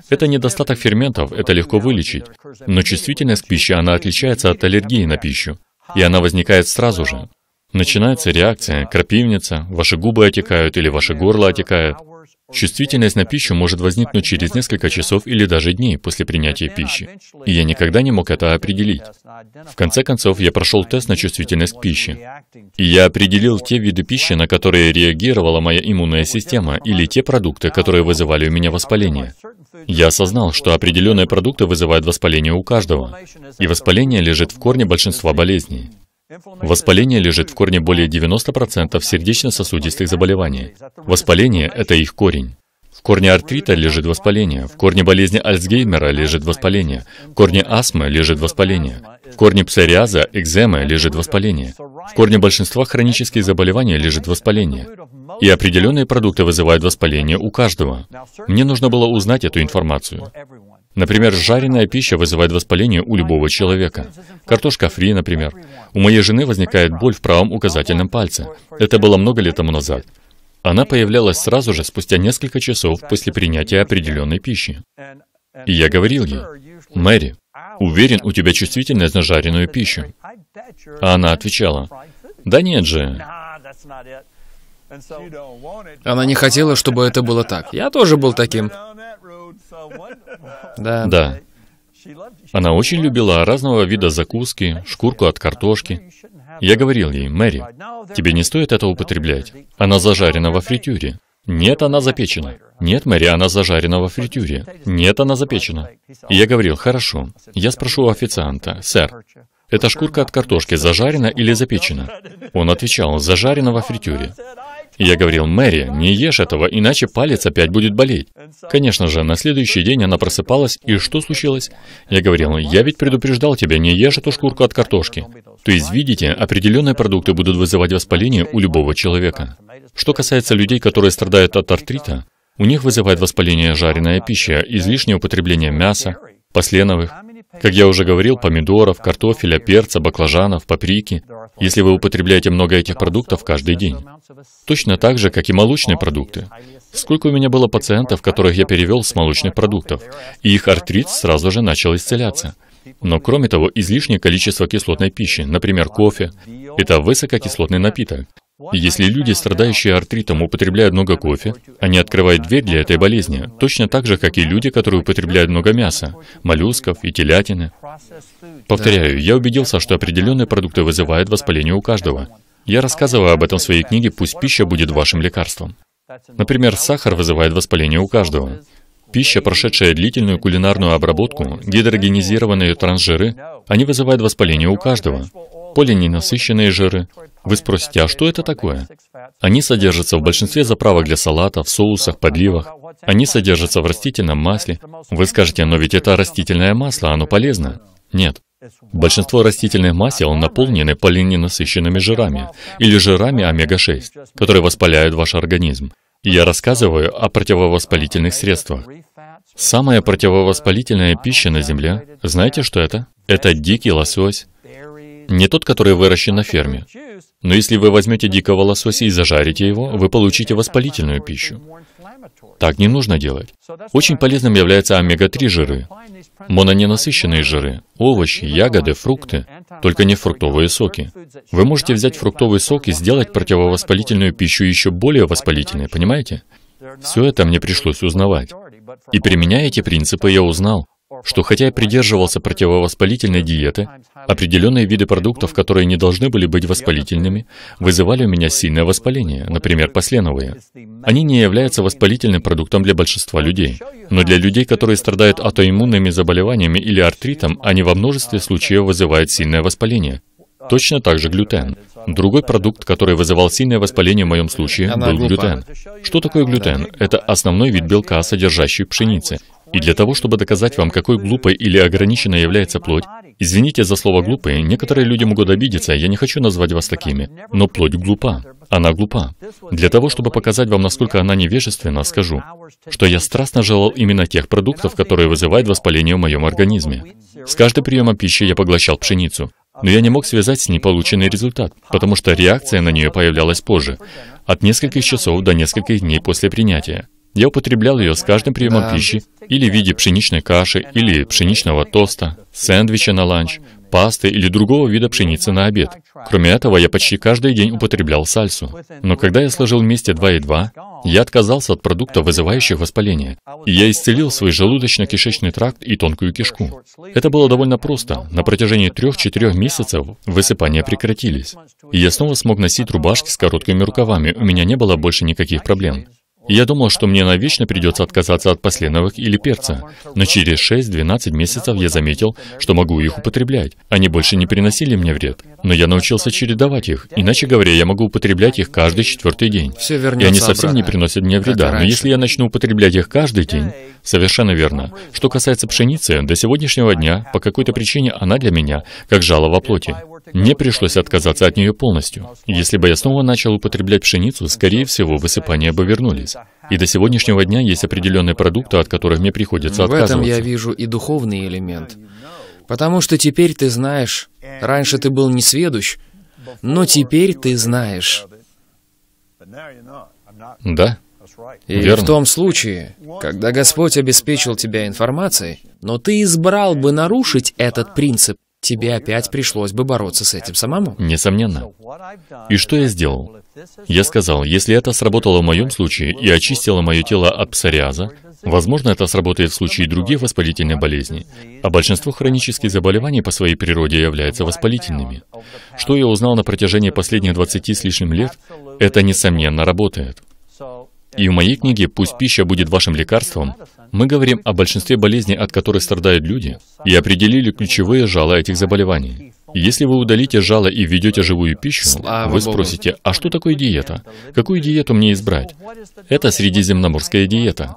Это недостаток ферментов, это легко вылечить. Но чувствительность к пище, она отличается от аллергии на пищу. И она возникает сразу же. Начинается реакция, крапивница, ваши губы отекают или ваше горло отекает. Чувствительность на пищу может возникнуть через несколько часов или даже дней после принятия пищи. И я никогда не мог это определить. В конце концов, я прошел тест на чувствительность к пище. И я определил те виды пищи, на которые реагировала моя иммунная система, или те продукты, которые вызывали у меня воспаление. Я осознал, что определенные продукты вызывают воспаление у каждого. И воспаление лежит в корне большинства болезней. Воспаление лежит в корне более 90% сердечно-сосудистых заболеваний. Воспаление — это их корень. В корне артрита лежит воспаление, в корне болезни Альцгеймера лежит воспаление, в корне астмы лежит воспаление, в корне псориаза, экземы лежит воспаление, в корне большинства хронических заболеваний лежит воспаление. И определенные продукты вызывают воспаление у каждого. Мне нужно было узнать эту информацию. Например, жареная пища вызывает воспаление у любого человека. Картошка фри, например. У моей жены возникает боль в правом указательном пальце. Это было много лет тому назад. Она появлялась сразу же, спустя несколько часов после принятия определенной пищи. И я говорил ей, «Мэри, уверен, у тебя чувствительность на жареную пищу». А она отвечала, «Да нет же». Она не хотела, чтобы это было так. Я тоже был таким. Да. Она очень любила разного вида закуски, шкурку от картошки. Я говорил ей, Мэри, тебе не стоит это употреблять. Она зажарена во фритюре. Нет, она запечена. Нет, Мэри, она зажарена во фритюре. Нет, она запечена. И я говорил, хорошо. Я спрошу у официанта, сэр, эта шкурка от картошки зажарена или запечена? Он отвечал, зажарена во фритюре я говорил, Мэри, не ешь этого, иначе палец опять будет болеть. Конечно же, на следующий день она просыпалась, и что случилось? Я говорил, я ведь предупреждал тебя, не ешь эту шкурку от картошки. То есть, видите, определенные продукты будут вызывать воспаление у любого человека. Что касается людей, которые страдают от артрита, у них вызывает воспаление жареная пища, излишнее употребление мяса, посленовых, как я уже говорил, помидоров, картофеля, перца, баклажанов, паприки, если вы употребляете много этих продуктов каждый день. Точно так же, как и молочные продукты. Сколько у меня было пациентов, которых я перевел с молочных продуктов, и их артрит сразу же начал исцеляться. Но кроме того, излишнее количество кислотной пищи, например, кофе, это высококислотный напиток, если люди, страдающие артритом, употребляют много кофе, они открывают дверь для этой болезни, точно так же, как и люди, которые употребляют много мяса, моллюсков и телятины. Повторяю, я убедился, что определенные продукты вызывают воспаление у каждого. Я рассказываю об этом в своей книге «Пусть пища будет вашим лекарством». Например, сахар вызывает воспаление у каждого. Пища, прошедшая длительную кулинарную обработку, гидрогенизированные трансжиры, они вызывают воспаление у каждого полиненасыщенные жиры. Вы спросите, а что это такое? Они содержатся в большинстве заправок для салатов, соусах, подливах. Они содержатся в растительном масле. Вы скажете, но ведь это растительное масло, оно полезно. Нет. Большинство растительных масел наполнены полиненасыщенными жирами или жирами омега-6, которые воспаляют ваш организм. я рассказываю о противовоспалительных средствах. Самая противовоспалительная пища на Земле, знаете, что это? Это дикий лосось, не тот, который выращен на ферме. Но если вы возьмете дикого лосося и зажарите его, вы получите воспалительную пищу. Так не нужно делать. Очень полезным являются омега-3 жиры, мононенасыщенные жиры, овощи, ягоды, фрукты, только не фруктовые соки. Вы можете взять фруктовый сок и сделать противовоспалительную пищу еще более воспалительной, понимаете? Все это мне пришлось узнавать. И применяя эти принципы, я узнал, что хотя я придерживался противовоспалительной диеты, определенные виды продуктов, которые не должны были быть воспалительными, вызывали у меня сильное воспаление, например, посленовые. Они не являются воспалительным продуктом для большинства людей. Но для людей, которые страдают атоиммунными заболеваниями или артритом, они во множестве случаев вызывают сильное воспаление. Точно так же глютен. Другой продукт, который вызывал сильное воспаление в моем случае, был глютен. Что такое глютен? Это основной вид белка, содержащий пшеницы. И для того, чтобы доказать вам, какой глупой или ограниченной является плоть, извините за слово «глупые», некоторые люди могут обидеться, я не хочу назвать вас такими, но плоть глупа. Она глупа. Для того, чтобы показать вам, насколько она невежественна, скажу, что я страстно желал именно тех продуктов, которые вызывают воспаление в моем организме. С каждым приемом пищи я поглощал пшеницу, но я не мог связать с ней полученный результат, потому что реакция на нее появлялась позже, от нескольких часов до нескольких дней после принятия. Я употреблял ее с каждым приемом пищи, или в виде пшеничной каши, или пшеничного тоста, сэндвича на ланч, пасты или другого вида пшеницы на обед. Кроме этого, я почти каждый день употреблял сальсу. Но когда я сложил вместе 2 и 2, я отказался от продуктов, вызывающих воспаление. И я исцелил свой желудочно-кишечный тракт и тонкую кишку. Это было довольно просто. На протяжении 3-4 месяцев высыпания прекратились. И я снова смог носить рубашки с короткими рукавами, у меня не было больше никаких проблем. Я думал, что мне навечно придется отказаться от посленовых или перца, но через 6-12 месяцев я заметил, что могу их употреблять. Они больше не приносили мне вред, но я научился чередовать их. Иначе говоря, я могу употреблять их каждый четвертый день. Все вернется И они совсем обратно. не приносят мне вреда, но если я начну употреблять их каждый день, совершенно верно. Что касается пшеницы, до сегодняшнего дня, по какой-то причине она для меня как жало во плоти. Мне пришлось отказаться от нее полностью. Если бы я снова начал употреблять пшеницу, скорее всего, высыпания бы вернулись. И до сегодняшнего дня есть определенные продукты, от которых мне приходится отказываться. В этом я вижу и духовный элемент. Потому что теперь ты знаешь, раньше ты был несведущ, но теперь ты знаешь. Да. И Верно. в том случае, когда Господь обеспечил тебя информацией, но ты избрал бы нарушить этот принцип, тебе опять пришлось бы бороться с этим самому. Несомненно. И что я сделал? Я сказал, если это сработало в моем случае и очистило мое тело от псориаза, возможно, это сработает в случае других воспалительных болезней. А большинство хронических заболеваний по своей природе являются воспалительными. Что я узнал на протяжении последних 20 с лишним лет, это, несомненно, работает. И в моей книге «Пусть пища будет вашим лекарством» мы говорим о большинстве болезней, от которых страдают люди, и определили ключевые жало этих заболеваний. Если вы удалите жало и введете живую пищу, Слава вы спросите, а что такое диета? Какую диету мне избрать? Это средиземноморская диета,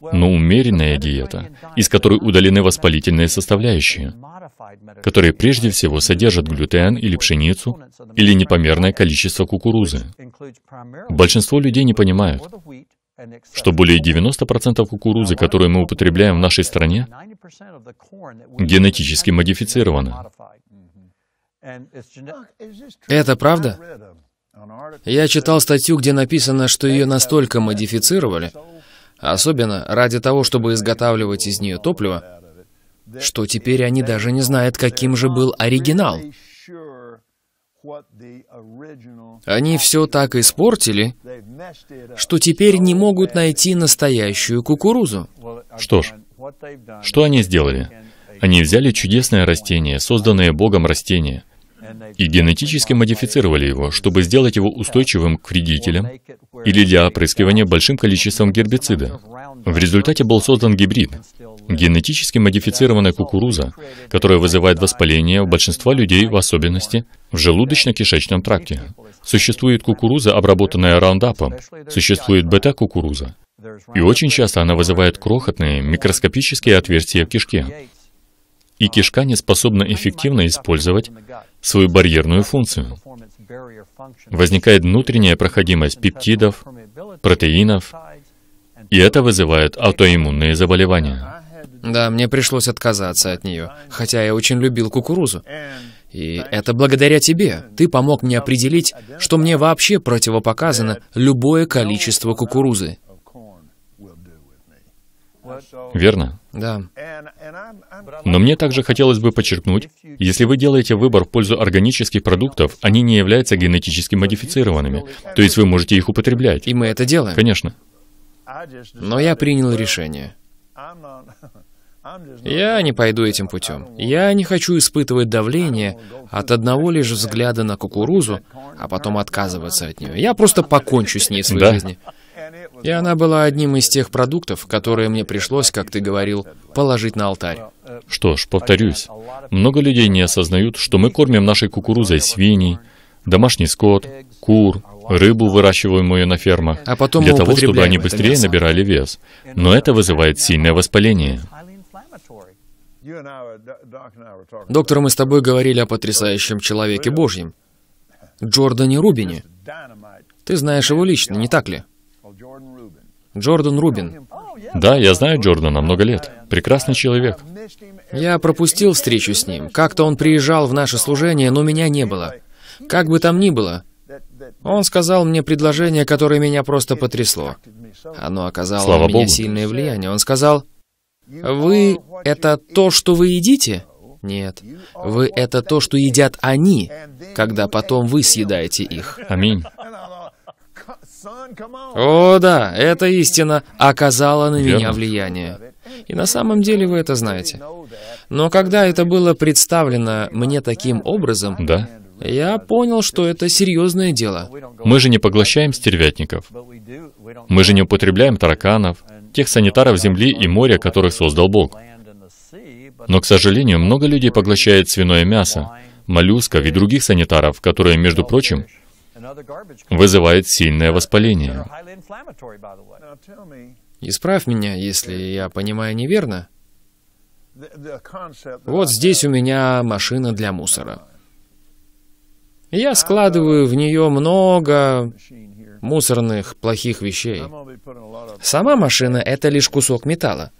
но умеренная диета, из которой удалены воспалительные составляющие которые прежде всего содержат глютен или пшеницу, или непомерное количество кукурузы. Большинство людей не понимают, что более 90% кукурузы, которую мы употребляем в нашей стране, (laughs) генетически модифицировано. Mm-hmm. Это правда? Я читал статью, где написано, что ее настолько модифицировали, особенно ради того, чтобы изготавливать из нее топливо, что теперь они даже не знают, каким же был оригинал. Они все так испортили, что теперь не могут найти настоящую кукурузу. Что ж, что они сделали? Они взяли чудесное растение, созданное Богом растение, и генетически модифицировали его, чтобы сделать его устойчивым к вредителям или для опрыскивания большим количеством гербицида. В результате был создан гибрид, Генетически модифицированная кукуруза, которая вызывает воспаление у большинства людей, в особенности в желудочно-кишечном тракте. Существует кукуруза, обработанная раундапом, существует бета-кукуруза, и очень часто она вызывает крохотные микроскопические отверстия в кишке. И кишка не способна эффективно использовать свою барьерную функцию. Возникает внутренняя проходимость пептидов, протеинов, и это вызывает аутоиммунные заболевания. Да, мне пришлось отказаться от нее, хотя я очень любил кукурузу. И это благодаря тебе. Ты помог мне определить, что мне вообще противопоказано любое количество кукурузы. Верно? Да. Но мне также хотелось бы подчеркнуть, если вы делаете выбор в пользу органических продуктов, они не являются генетически модифицированными, то есть вы можете их употреблять. И мы это делаем. Конечно. Но я принял решение. Я не пойду этим путем. Я не хочу испытывать давление от одного лишь взгляда на кукурузу, а потом отказываться от нее. Я просто покончу с ней в своей да. жизни. И она была одним из тех продуктов, которые мне пришлось, как ты говорил, положить на алтарь. Что ж, повторюсь, много людей не осознают, что мы кормим нашей кукурузой свиней, домашний скот, кур, рыбу, выращиваемую на фермах, а потом для того, чтобы они быстрее набирали вес. Но это вызывает сильное воспаление. Доктор, мы с тобой говорили о потрясающем человеке Божьем, Джордане Рубине. Ты знаешь его лично, не так ли? Джордан Рубин. Да, я знаю Джордана много лет. Прекрасный человек. Я пропустил встречу с ним. Как-то он приезжал в наше служение, но меня не было. Как бы там ни было, он сказал мне предложение, которое меня просто потрясло. Оно оказало Слава на меня Богу. сильное влияние. Он сказал, вы — это то, что вы едите? Нет. Вы — это то, что едят они, когда потом вы съедаете их. Аминь. О, да, эта истина оказала на меня влияние. И на самом деле вы это знаете. Но когда это было представлено мне таким образом, да. я понял, что это серьезное дело. Мы же не поглощаем стервятников. Мы же не употребляем тараканов тех санитаров земли и моря, которых создал Бог. Но, к сожалению, много людей поглощает свиное мясо, моллюсков и других санитаров, которые, между прочим, вызывают сильное воспаление. Исправь меня, если я понимаю неверно. Вот здесь у меня машина для мусора. Я складываю в нее много мусорных, плохих вещей. Сама машина — это лишь кусок металла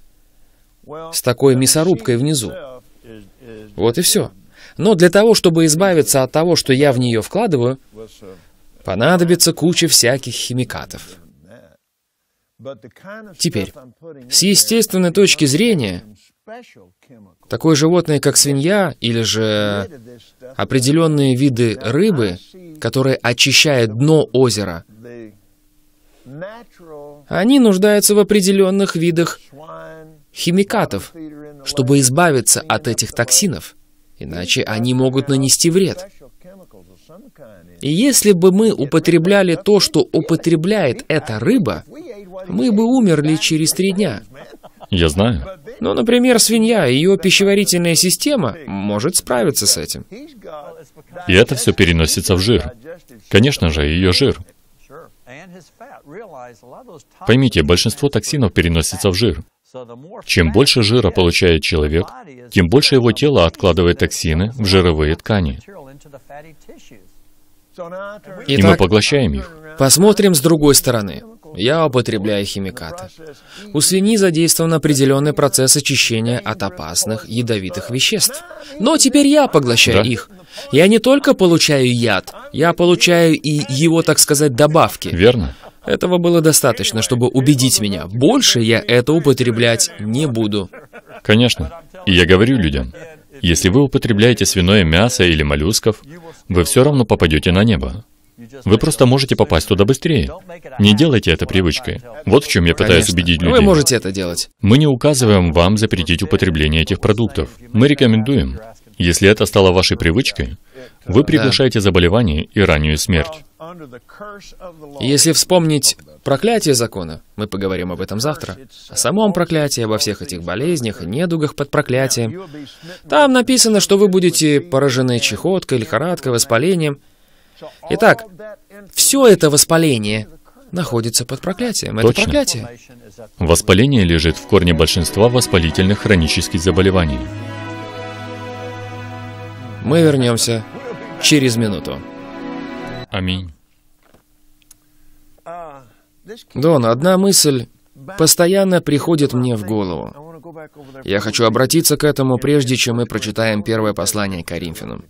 с такой мясорубкой внизу. Вот и все. Но для того, чтобы избавиться от того, что я в нее вкладываю, понадобится куча всяких химикатов. Теперь, с естественной точки зрения, такое животное, как свинья, или же определенные виды рыбы, которые очищают дно озера, они нуждаются в определенных видах химикатов, чтобы избавиться от этих токсинов, иначе они могут нанести вред. И если бы мы употребляли то, что употребляет эта рыба, мы бы умерли через три дня. Я знаю. Ну, например, свинья, ее пищеварительная система может справиться с этим. И это все переносится в жир. Конечно же, ее жир. Поймите, большинство токсинов переносится в жир. Чем больше жира получает человек, тем больше его тело откладывает токсины в жировые ткани. И мы поглощаем их. Посмотрим с другой стороны. Я употребляю химикаты. У свиньи задействован определенный процесс очищения от опасных ядовитых веществ. Но теперь я поглощаю да? их. Я не только получаю яд, я получаю и его, так сказать, добавки. Верно. Этого было достаточно, чтобы убедить меня. Больше я это употреблять не буду. Конечно. И я говорю людям, если вы употребляете свиное мясо или моллюсков, вы все равно попадете на небо. Вы просто можете попасть туда быстрее. Не делайте это привычкой. Вот в чем я пытаюсь Конечно. убедить людей. Вы можете это делать. Мы не указываем вам запретить употребление этих продуктов. Мы рекомендуем. Если это стало вашей привычкой, вы приглашаете заболевание и раннюю смерть. Если вспомнить проклятие закона, мы поговорим об этом завтра, о самом проклятии, обо всех этих болезнях и недугах под проклятием, там написано, что вы будете поражены чехоткой, лихорадкой, воспалением. Итак, все это воспаление находится под проклятием. Это Точно. проклятие. Воспаление лежит в корне большинства воспалительных хронических заболеваний. Мы вернемся через минуту. Аминь. Дон, одна мысль постоянно приходит мне в голову. Я хочу обратиться к этому, прежде чем мы прочитаем первое послание Коринфянам.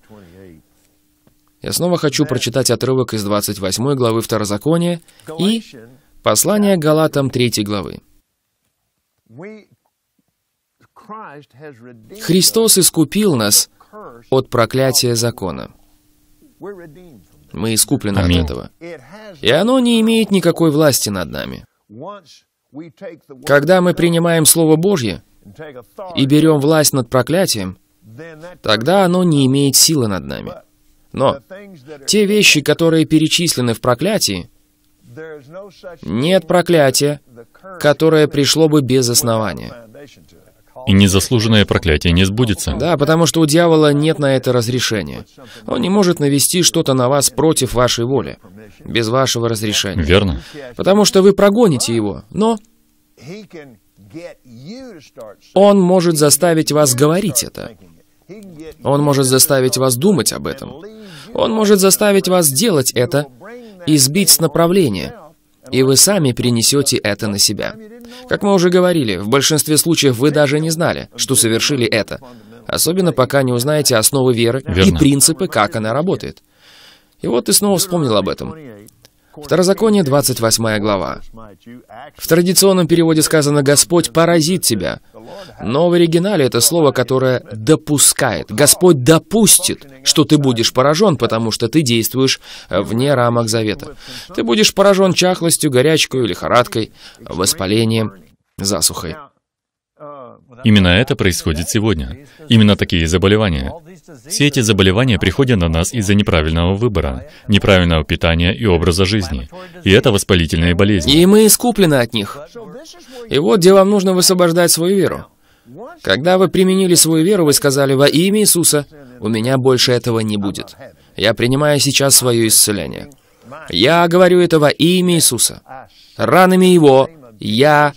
Я снова хочу прочитать отрывок из 28 главы Второзакония и послание Галатам 3 главы. Христос искупил нас от проклятия закона мы искуплены Аминь. от этого. И оно не имеет никакой власти над нами. Когда мы принимаем Слово Божье и берем власть над проклятием, тогда оно не имеет силы над нами. Но те вещи, которые перечислены в проклятии, нет проклятия, которое пришло бы без основания и незаслуженное проклятие не сбудется. Да, потому что у дьявола нет на это разрешения. Он не может навести что-то на вас против вашей воли, без вашего разрешения. Верно. Потому что вы прогоните его, но он может заставить вас говорить это. Он может заставить вас думать об этом. Он может заставить вас делать это и сбить с направления – и вы сами принесете это на себя. Как мы уже говорили, в большинстве случаев вы даже не знали, что совершили это. Особенно пока не узнаете основы веры Верно. и принципы, как она работает. И вот ты снова вспомнил об этом. Второзаконие, 28 глава. В традиционном переводе сказано «Господь поразит тебя». Но в оригинале это слово, которое «допускает». Господь допустит, что ты будешь поражен, потому что ты действуешь э, вне рамок завета. Ты будешь поражен чахлостью, горячкой, лихорадкой, воспалением, засухой. Именно это происходит сегодня. Именно такие заболевания. Все эти заболевания приходят на нас из-за неправильного выбора, неправильного питания и образа жизни. И это воспалительные болезни. И мы искуплены от них. И вот где вам нужно высвобождать свою веру. Когда вы применили свою веру, вы сказали во имя Иисуса, «У меня больше этого не будет. Я принимаю сейчас свое исцеление». Я говорю это во имя Иисуса. Ранами Его я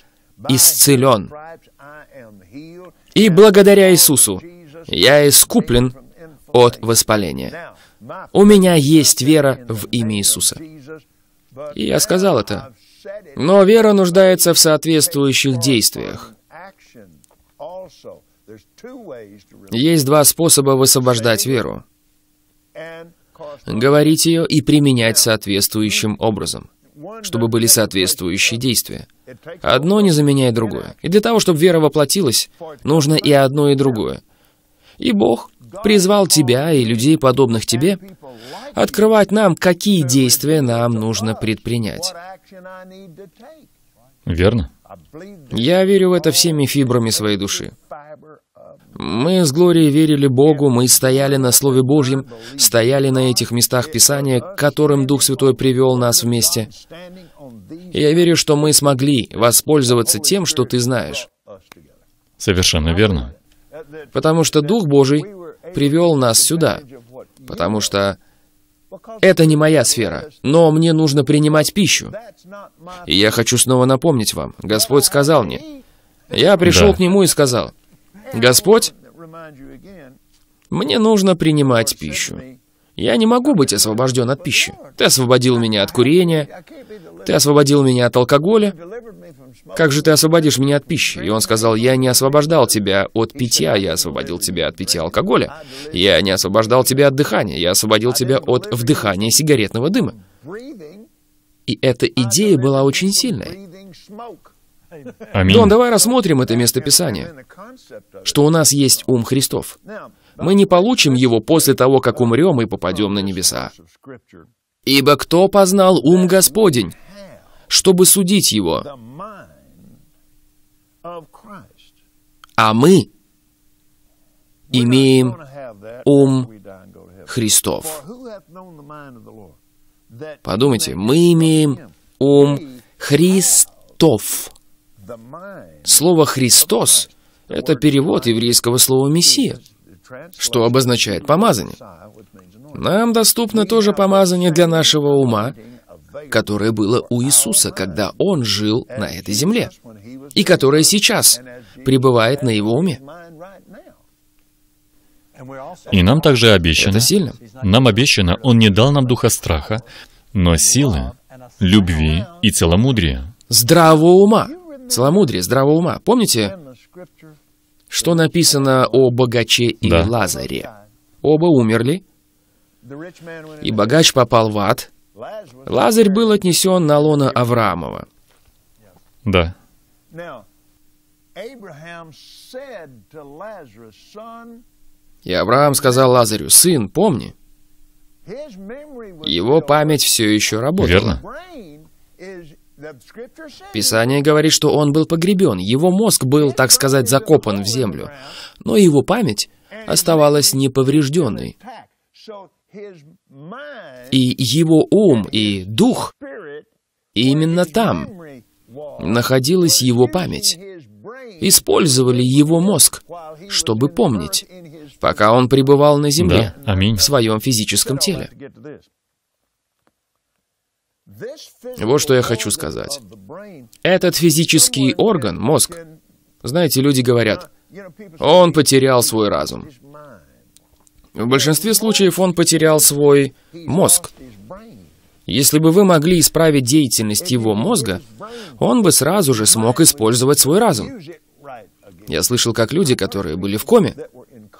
исцелен. И благодаря Иисусу я искуплен от воспаления. У меня есть вера в имя Иисуса. И я сказал это. Но вера нуждается в соответствующих действиях. Есть два способа высвобождать веру. Говорить ее и применять соответствующим образом чтобы были соответствующие действия. Одно не заменяет другое. И для того, чтобы вера воплотилась, нужно и одно, и другое. И Бог призвал тебя и людей, подобных тебе, открывать нам, какие действия нам нужно предпринять. Верно? Я верю в это всеми фибрами своей души. Мы с Глорией верили Богу, мы стояли на Слове Божьем, стояли на этих местах Писания, к которым Дух Святой привел нас вместе. я верю, что мы смогли воспользоваться тем, что ты знаешь. Совершенно верно. Потому что Дух Божий привел нас сюда. Потому что это не моя сфера, но мне нужно принимать пищу. И я хочу снова напомнить вам, Господь сказал мне, я пришел да. к Нему и сказал, Господь, мне нужно принимать пищу. Я не могу быть освобожден от пищи. Ты освободил меня от курения, ты освободил меня от алкоголя. Как же ты освободишь меня от пищи? И он сказал, я не освобождал тебя от питья, я освободил тебя от питья алкоголя. Я не освобождал тебя от дыхания, я освободил тебя от вдыхания сигаретного дыма. И эта идея была очень сильная. Аминь. Дон, давай рассмотрим это местописание, что у нас есть ум Христов. Мы не получим его после того, как умрем и попадем на небеса. «Ибо кто познал ум Господень, чтобы судить его?» А мы имеем ум Христов. Подумайте, мы имеем ум Христов. Слово «Христос» — это перевод еврейского слова «Мессия», что обозначает «помазание». Нам доступно тоже помазание для нашего ума, которое было у Иисуса, когда Он жил на этой земле, и которое сейчас пребывает на Его уме. И нам также обещано, Это сильно. нам обещано, Он не дал нам духа страха, но силы, любви и целомудрия. Здравого ума. Целомудрие, здравого ума. Помните, что написано о богаче и да. Лазаре? Оба умерли, и богач попал в ад. Лазарь был отнесен на лона Авраамова. Да. И Авраам сказал Лазарю, «Сын, помни». Его память все еще работала. Верно. Писание говорит, что он был погребен, его мозг был, так сказать, закопан в землю, но его память оставалась неповрежденной. И его ум и дух именно там находилась его память. Использовали его мозг, чтобы помнить, пока он пребывал на земле, да, аминь. в своем физическом теле. Вот что я хочу сказать. Этот физический орган, мозг, знаете, люди говорят, он потерял свой разум. В большинстве случаев он потерял свой мозг. Если бы вы могли исправить деятельность его мозга, он бы сразу же смог использовать свой разум. Я слышал, как люди, которые были в коме,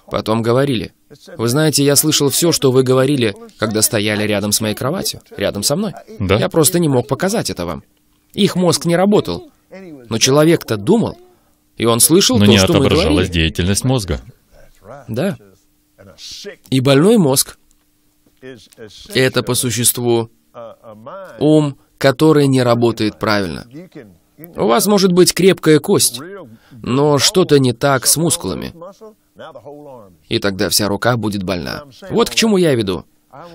Потом говорили. Вы знаете, я слышал все, что вы говорили, когда стояли рядом с моей кроватью, рядом со мной. Да? Я просто не мог показать это вам. Их мозг не работал. Но человек-то думал, и он слышал Но то, что мы говорили. не отображалась деятельность мозга. Да. И больной мозг — это по существу ум, который не работает правильно. У вас может быть крепкая кость, но что-то не так с мускулами. И тогда вся рука будет больна. Вот к чему я веду.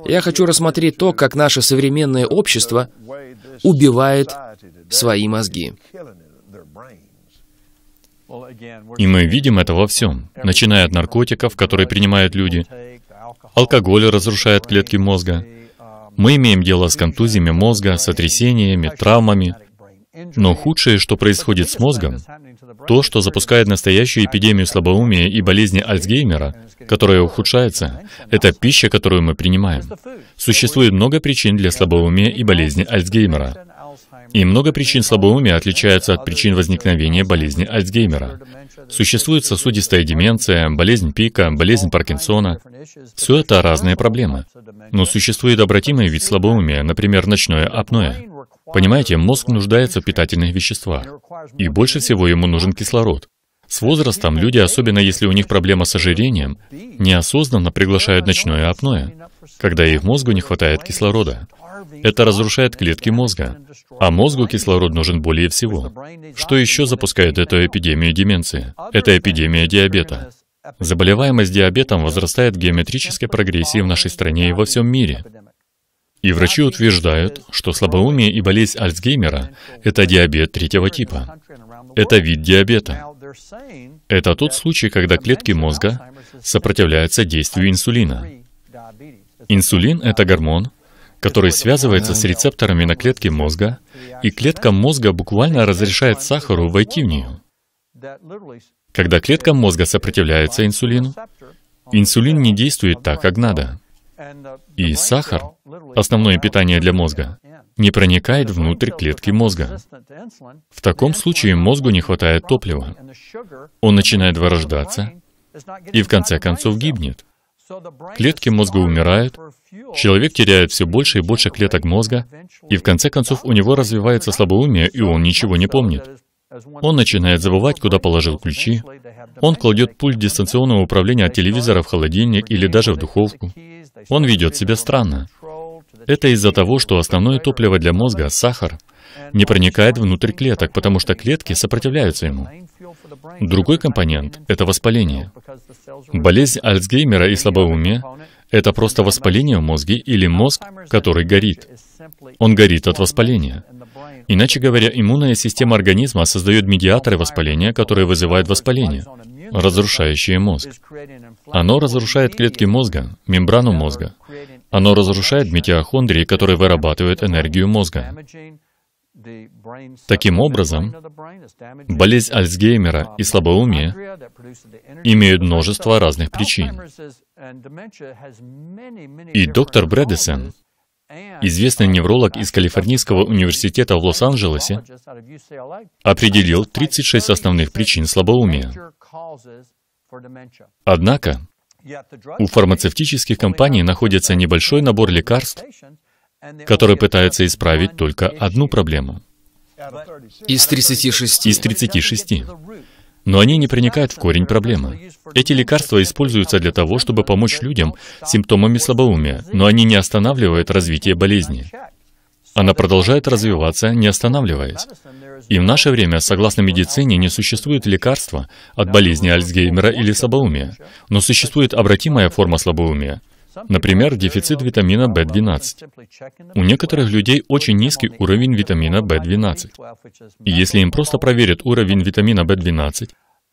Я хочу рассмотреть то, как наше современное общество убивает свои мозги. И мы видим это во всем, начиная от наркотиков, которые принимают люди, алкоголь разрушает клетки мозга. Мы имеем дело с контузиями мозга, сотрясениями, травмами, но худшее, что происходит с мозгом, то, что запускает настоящую эпидемию слабоумия и болезни Альцгеймера, которая ухудшается, это пища, которую мы принимаем. Существует много причин для слабоумия и болезни Альцгеймера. И много причин слабоумия отличаются от причин возникновения болезни Альцгеймера. Существует сосудистая деменция, болезнь Пика, болезнь Паркинсона. Все это разные проблемы. Но существует обратимый вид слабоумия, например, ночное апноэ. Понимаете, мозг нуждается в питательных веществах, и больше всего ему нужен кислород. С возрастом люди, особенно если у них проблема с ожирением, неосознанно приглашают ночное апноэ, когда их мозгу не хватает кислорода. Это разрушает клетки мозга, а мозгу кислород нужен более всего. Что еще запускает эту эпидемию деменции? Это эпидемия диабета. Заболеваемость диабетом возрастает в геометрической прогрессии в нашей стране и во всем мире. И врачи утверждают, что слабоумие и болезнь Альцгеймера — это диабет третьего типа. Это вид диабета. Это тот случай, когда клетки мозга сопротивляются действию инсулина. Инсулин — это гормон, который связывается с рецепторами на клетке мозга, и клетка мозга буквально разрешает сахару войти в нее. Когда клетка мозга сопротивляется инсулину, инсулин не действует так, как надо. И сахар основное питание для мозга, не проникает внутрь клетки мозга. В таком случае мозгу не хватает топлива. Он начинает вырождаться и в конце концов гибнет. Клетки мозга умирают, человек теряет все больше и больше клеток мозга, и в конце концов у него развивается слабоумие, и он ничего не помнит. Он начинает забывать, куда положил ключи. Он кладет пульт дистанционного управления от телевизора в холодильник или даже в духовку. Он ведет себя странно. Это из-за того, что основное топливо для мозга, сахар, не проникает внутрь клеток, потому что клетки сопротивляются ему. Другой компонент — это воспаление. Болезнь Альцгеймера и слабоумие — это просто воспаление в мозге или мозг, который горит. Он горит от воспаления. Иначе говоря, иммунная система организма создает медиаторы воспаления, которые вызывают воспаление, разрушающие мозг. Оно разрушает клетки мозга, мембрану мозга, оно разрушает митиохондрии, которые вырабатывают энергию мозга. Таким образом, болезнь Альцгеймера и слабоумие имеют множество разных причин. И доктор Брэдесон, известный невролог из Калифорнийского университета в Лос-Анджелесе, определил 36 основных причин слабоумия. Однако, у фармацевтических компаний находится небольшой набор лекарств, которые пытаются исправить только одну проблему. Из 36. Из 36. Но они не проникают в корень проблемы. Эти лекарства используются для того, чтобы помочь людям с симптомами слабоумия, но они не останавливают развитие болезни. Она продолжает развиваться, не останавливаясь. И в наше время, согласно медицине, не существует лекарства от болезни Альцгеймера или слабоумия, но существует обратимая форма слабоумия, Например, дефицит витамина B12. У некоторых людей очень низкий уровень витамина B12. И если им просто проверят уровень витамина B12,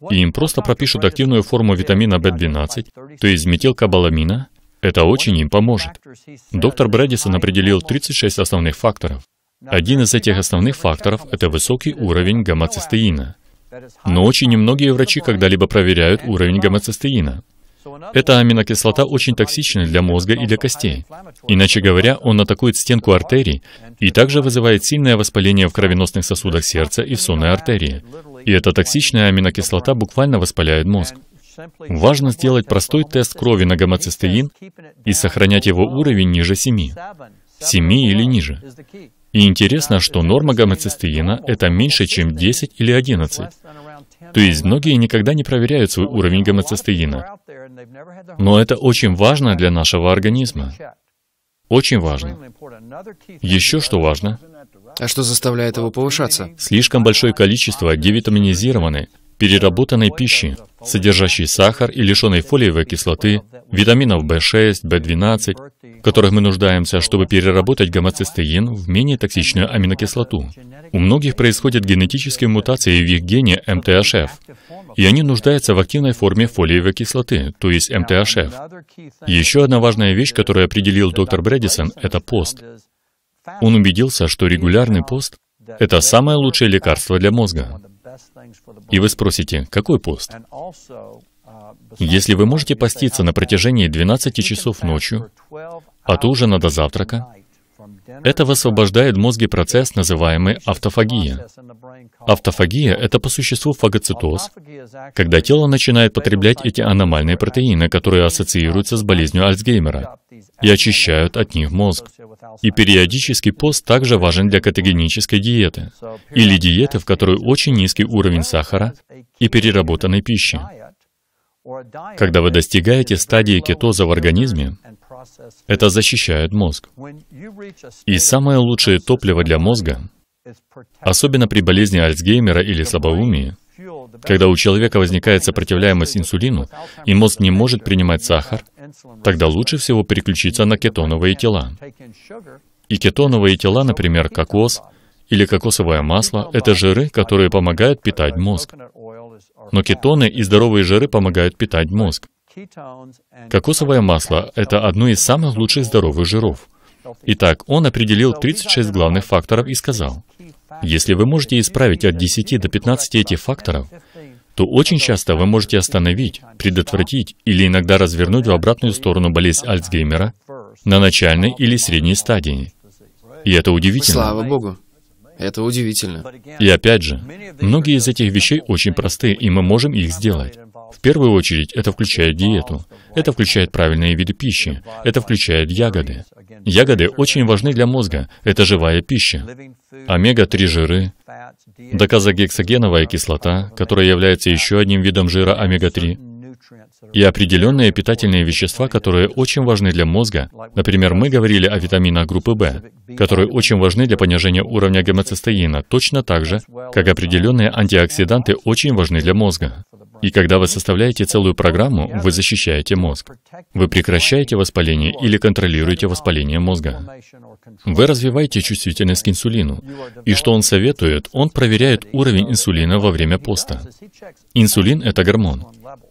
и им просто пропишут активную форму витамина B12, то есть метилкобаламина, это очень им поможет. Доктор Брэдисон определил 36 основных факторов. Один из этих основных факторов — это высокий уровень гомоцистеина. Но очень немногие врачи когда-либо проверяют уровень гомоцистеина. Эта аминокислота очень токсична для мозга и для костей. Иначе говоря, он атакует стенку артерий и также вызывает сильное воспаление в кровеносных сосудах сердца и в сонной артерии. И эта токсичная аминокислота буквально воспаляет мозг. Важно сделать простой тест крови на гомоцистеин и сохранять его уровень ниже 7. 7 или ниже. И интересно, что норма гомоцистеина — это меньше, чем 10 или 11. То есть многие никогда не проверяют свой уровень гомоцистеина. Но это очень важно для нашего организма. Очень важно. Еще что важно. А что заставляет его повышаться? Слишком большое количество девитаминизированной, переработанной пищи, содержащий сахар и лишенный фолиевой кислоты, витаминов B6, B12, в которых мы нуждаемся, чтобы переработать гомоцистеин в менее токсичную аминокислоту. У многих происходят генетические мутации в их гене МТHF, и они нуждаются в активной форме фолиевой кислоты, то есть МТHF. Еще одна важная вещь, которую определил доктор Брэдисон, это пост. Он убедился, что регулярный пост — это самое лучшее лекарство для мозга. И вы спросите, какой пост? Uh, Если вы можете поститься на протяжении 12 часов ночью, а то уже надо завтрака, это высвобождает в мозге процесс, называемый автофагия. Автофагия — это по существу фагоцитоз, когда тело начинает потреблять эти аномальные протеины, которые ассоциируются с болезнью Альцгеймера, и очищают от них мозг. И периодический пост также важен для категенической диеты, или диеты, в которой очень низкий уровень сахара и переработанной пищи. Когда вы достигаете стадии кетоза в организме, это защищает мозг. И самое лучшее топливо для мозга, особенно при болезни Альцгеймера или слабоумии, когда у человека возникает сопротивляемость инсулину, и мозг не может принимать сахар, тогда лучше всего переключиться на кетоновые тела. И кетоновые тела, например, кокос или кокосовое масло, это жиры, которые помогают питать мозг. Но кетоны и здоровые жиры помогают питать мозг. Кокосовое масло – это одно из самых лучших здоровых жиров. Итак, он определил 36 главных факторов и сказал, если вы можете исправить от 10 до 15 этих факторов, то очень часто вы можете остановить, предотвратить или иногда развернуть в обратную сторону болезнь Альцгеймера на начальной или средней стадии. И это удивительно. Слава Богу. Это удивительно. И опять же, многие из этих вещей очень просты, и мы можем их сделать. В первую очередь, это включает диету, это включает правильные виды пищи, это включает ягоды. Ягоды очень важны для мозга, это живая пища. Омега-3 жиры, доказогексогеновая кислота, которая является еще одним видом жира омега-3, и определенные питательные вещества, которые очень важны для мозга. Например, мы говорили о витаминах группы В, которые очень важны для понижения уровня гомоцистеина, точно так же, как определенные антиоксиданты очень важны для мозга. И когда вы составляете целую программу, вы защищаете мозг. Вы прекращаете воспаление или контролируете воспаление мозга. Вы развиваете чувствительность к инсулину. И что он советует? Он проверяет уровень инсулина во время поста. Инсулин — это гормон.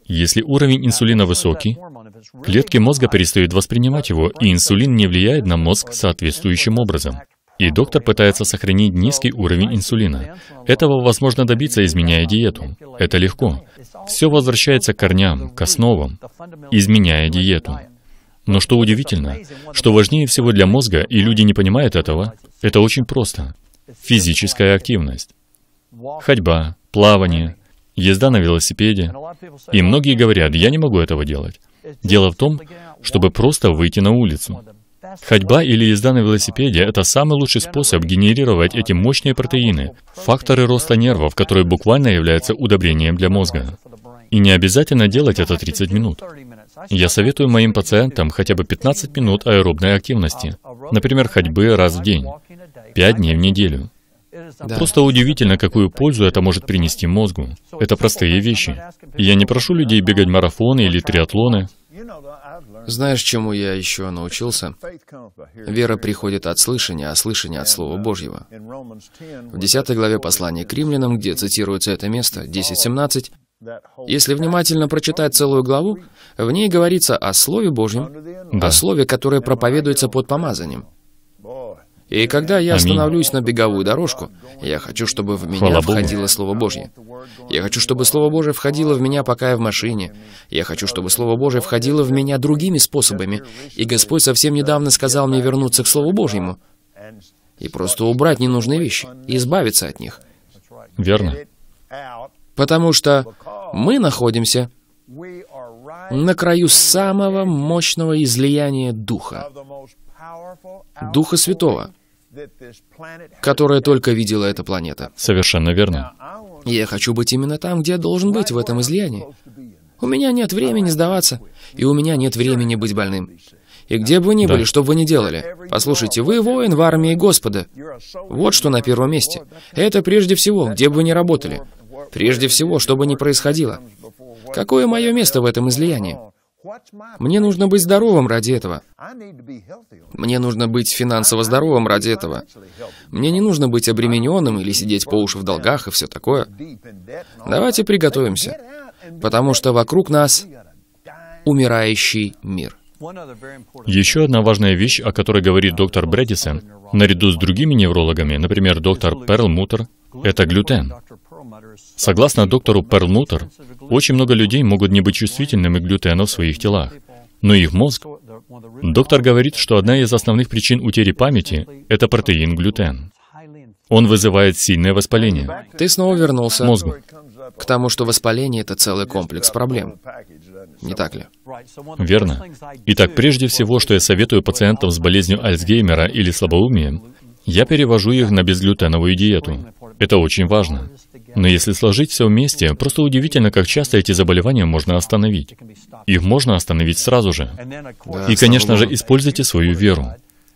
Если уровень инсулина высокий, клетки мозга перестают воспринимать его, и инсулин не влияет на мозг соответствующим образом и доктор пытается сохранить низкий уровень инсулина. Этого возможно добиться, изменяя диету. Это легко. Все возвращается к корням, к основам, изменяя диету. Но что удивительно, что важнее всего для мозга, и люди не понимают этого, это очень просто. Физическая активность. Ходьба, плавание, езда на велосипеде. И многие говорят, я не могу этого делать. Дело в том, чтобы просто выйти на улицу. Ходьба или езда на велосипеде – это самый лучший способ генерировать эти мощные протеины, факторы роста нервов, которые буквально являются удобрением для мозга. И не обязательно делать это 30 минут. Я советую моим пациентам хотя бы 15 минут аэробной активности, например, ходьбы раз в день, 5 дней в неделю. Да. Просто удивительно, какую пользу это может принести мозгу. Это простые вещи. я не прошу людей бегать марафоны или триатлоны. Знаешь, чему я еще научился? Вера приходит от слышания, а слышание от Слова Божьего. В 10 главе послания к римлянам, где цитируется это место, 10.17, если внимательно прочитать целую главу, в ней говорится о Слове Божьем, да. о Слове, которое проповедуется под помазанием. И когда я Аминь. на беговую дорожку, я хочу, чтобы в меня Хвала входило Богу. Слово Божье. Я хочу, чтобы Слово Божье входило в меня, пока я в машине. Я хочу, чтобы Слово Божье входило в меня другими способами. И Господь совсем недавно сказал мне вернуться к Слову Божьему и просто убрать ненужные вещи и избавиться от них. Верно. Потому что мы находимся на краю самого мощного излияния Духа, Духа Святого которая только видела эта планета. Совершенно верно. Я хочу быть именно там, где я должен быть в этом излиянии. У меня нет времени сдаваться, и у меня нет времени быть больным. И где бы вы ни да. были, что бы вы ни делали, послушайте, вы воин в армии Господа. Вот что на первом месте. Это прежде всего, где бы вы ни работали. Прежде всего, что бы ни происходило. Какое мое место в этом излиянии? Мне нужно быть здоровым ради этого. Мне нужно быть финансово здоровым ради этого. Мне не нужно быть обремененным или сидеть по уши в долгах и все такое. Давайте приготовимся, потому что вокруг нас умирающий мир. Еще одна важная вещь, о которой говорит доктор Брэдисон, наряду с другими неврологами, например, доктор Перл Мутер, это глютен. Согласно доктору Перлмутер, очень много людей могут не быть чувствительными к глютену в своих телах, но их мозг... Доктор говорит, что одна из основных причин утери памяти — это протеин глютен. Он вызывает сильное воспаление. Ты снова вернулся к мозгу. к тому, что воспаление — это целый комплекс проблем. Не так ли? Верно. Итак, прежде всего, что я советую пациентам с болезнью Альцгеймера или слабоумием, я перевожу их на безглютеновую диету. Это очень важно. Но если сложить все вместе, просто удивительно, как часто эти заболевания можно остановить. Их можно остановить сразу же. И, конечно же, используйте свою веру.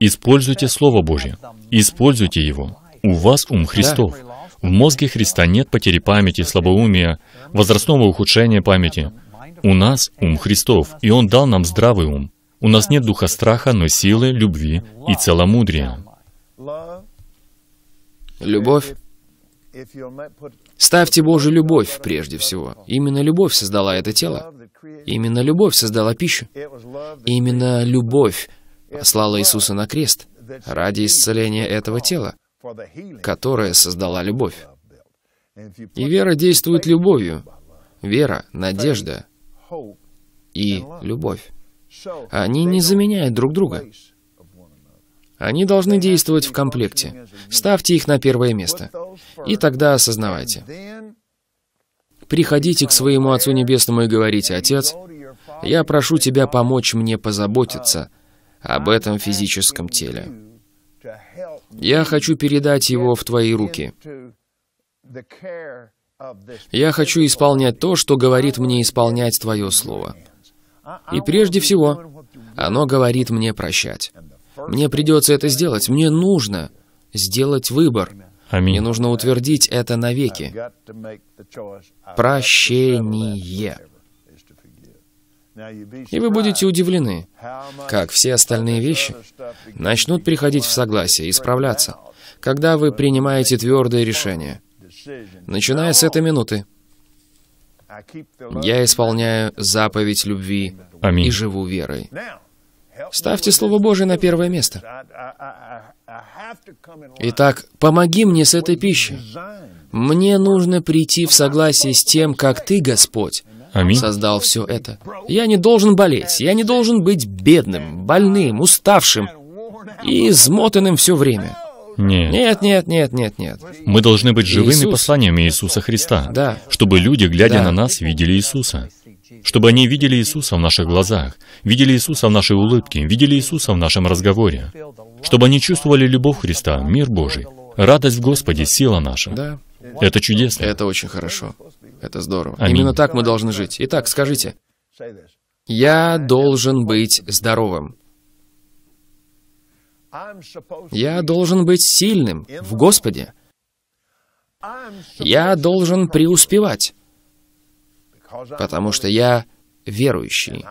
Используйте Слово Божье. Используйте его. У вас ум Христов. В мозге Христа нет потери памяти, слабоумия, возрастного ухудшения памяти. У нас ум Христов, и Он дал нам здравый ум. У нас нет духа страха, но силы, любви и целомудрия. Любовь Ставьте Божью любовь прежде всего. Именно любовь создала это тело. Именно любовь создала пищу. Именно любовь послала Иисуса на крест ради исцеления этого тела, которое создала любовь. И вера действует любовью. Вера, надежда и любовь. Они не заменяют друг друга. Они должны действовать в комплекте. Ставьте их на первое место. И тогда осознавайте. Приходите к своему Отцу Небесному и говорите, «Отец, я прошу Тебя помочь мне позаботиться об этом физическом теле. Я хочу передать его в Твои руки. Я хочу исполнять то, что говорит мне исполнять Твое Слово. И прежде всего, оно говорит мне прощать. Мне придется это сделать. Мне нужно сделать выбор. Аминь. Мне нужно утвердить это навеки. Прощение. И вы будете удивлены, как все остальные вещи начнут приходить в согласие, исправляться, когда вы принимаете твердое решение. Начиная с этой минуты, я исполняю заповедь любви Аминь. и живу верой. Ставьте Слово Божие на первое место. Итак, помоги мне с этой пищей. Мне нужно прийти в согласие с тем, как Ты, Господь, Аминь. создал все это. Я не должен болеть, я не должен быть бедным, больным, уставшим и измотанным все время. Нет. Нет, нет, нет, нет, нет. Мы должны быть живыми Иисус. посланиями Иисуса Христа, да. чтобы люди, глядя да. на нас, видели Иисуса чтобы они видели Иисуса в наших глазах, видели Иисуса в нашей улыбке, видели Иисуса в нашем разговоре, чтобы они чувствовали любовь Христа, мир Божий, радость в Господе, сила наша. Да. Это чудесно. Это очень хорошо. Это здорово. Аминь. Именно так мы должны жить. Итак, скажите, я должен быть здоровым. Я должен быть сильным в Господе. Я должен преуспевать потому что я верующий.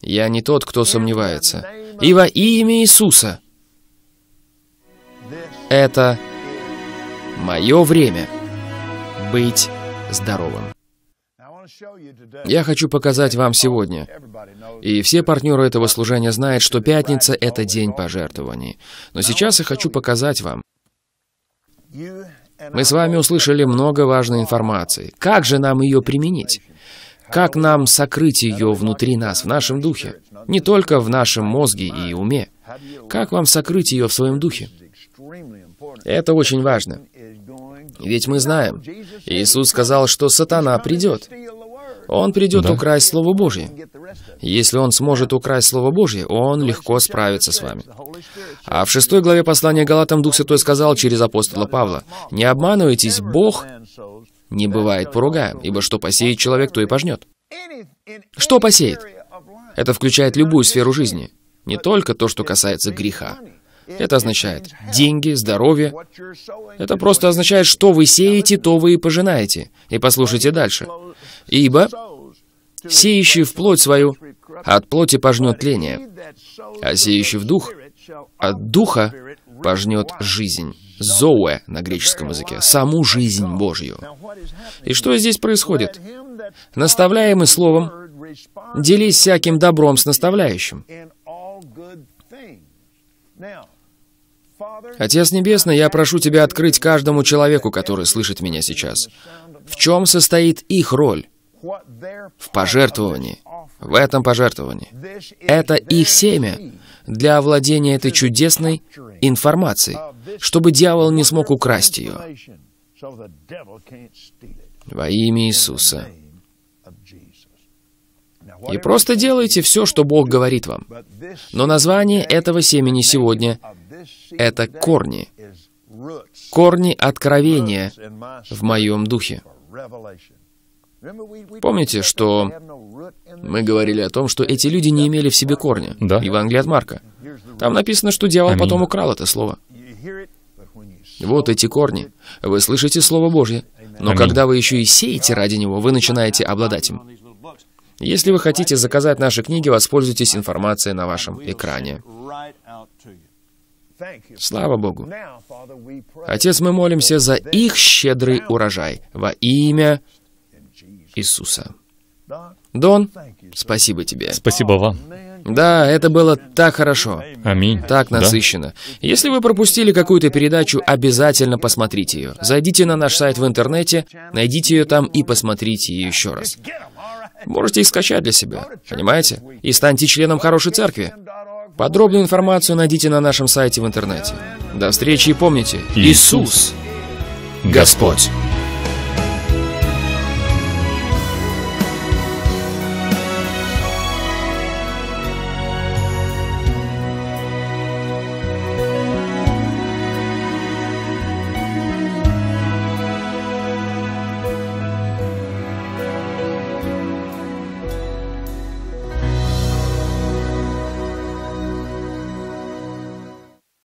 Я не тот, кто сомневается. И во имя Иисуса это мое время быть здоровым. Я хочу показать вам сегодня. И все партнеры этого служения знают, что пятница — это день пожертвований. Но сейчас я хочу показать вам, мы с вами услышали много важной информации. Как же нам ее применить? Как нам сокрыть ее внутри нас, в нашем духе? Не только в нашем мозге и уме. Как вам сокрыть ее в своем духе? Это очень важно. Ведь мы знаем, Иисус сказал, что сатана придет. Он придет да. украсть Слово Божье. Если он сможет украсть Слово Божье, он легко справится с вами. А в шестой главе послания Галатам Дух Святой сказал через апостола Павла, «Не обманывайтесь, Бог не бывает поругаем, ибо что посеет человек, то и пожнет». Что посеет? Это включает любую сферу жизни, не только то, что касается греха. Это означает деньги, здоровье. Это просто означает, что вы сеете, то вы и пожинаете. И послушайте дальше. Ибо сеющий в плоть свою от плоти пожнет тление, а сеющий в дух от духа пожнет жизнь. Зоуэ на греческом языке. Саму жизнь Божью. И что здесь происходит? Наставляемый словом, делись всяким добром с наставляющим. Отец Небесный, я прошу Тебя открыть каждому человеку, который слышит меня сейчас, в чем состоит их роль в пожертвовании, в этом пожертвовании. Это их семя для овладения этой чудесной информацией, чтобы дьявол не смог украсть ее. Во имя Иисуса. И просто делайте все, что Бог говорит вам. Но название этого семени сегодня — это корни. Корни откровения в моем духе. Помните, что мы говорили о том, что эти люди не имели в себе корня? Да. Евангелие от Марка. Там написано, что дьявол Аминь. потом украл это слово. Вот эти корни. Вы слышите Слово Божье. Но Аминь. когда вы еще и сеете ради него, вы начинаете обладать им. Если вы хотите заказать наши книги, воспользуйтесь информацией на вашем экране. Слава Богу. Отец, мы молимся за их щедрый урожай во имя Иисуса. Дон, спасибо тебе. Спасибо вам. Да, это было так хорошо. Аминь. Так насыщенно. Да? Если вы пропустили какую-то передачу, обязательно посмотрите ее. Зайдите на наш сайт в интернете, найдите ее там и посмотрите ее еще раз. Можете их скачать для себя, понимаете? И станьте членом хорошей церкви. Подробную информацию найдите на нашем сайте в интернете. До встречи и помните, Иисус, Господь.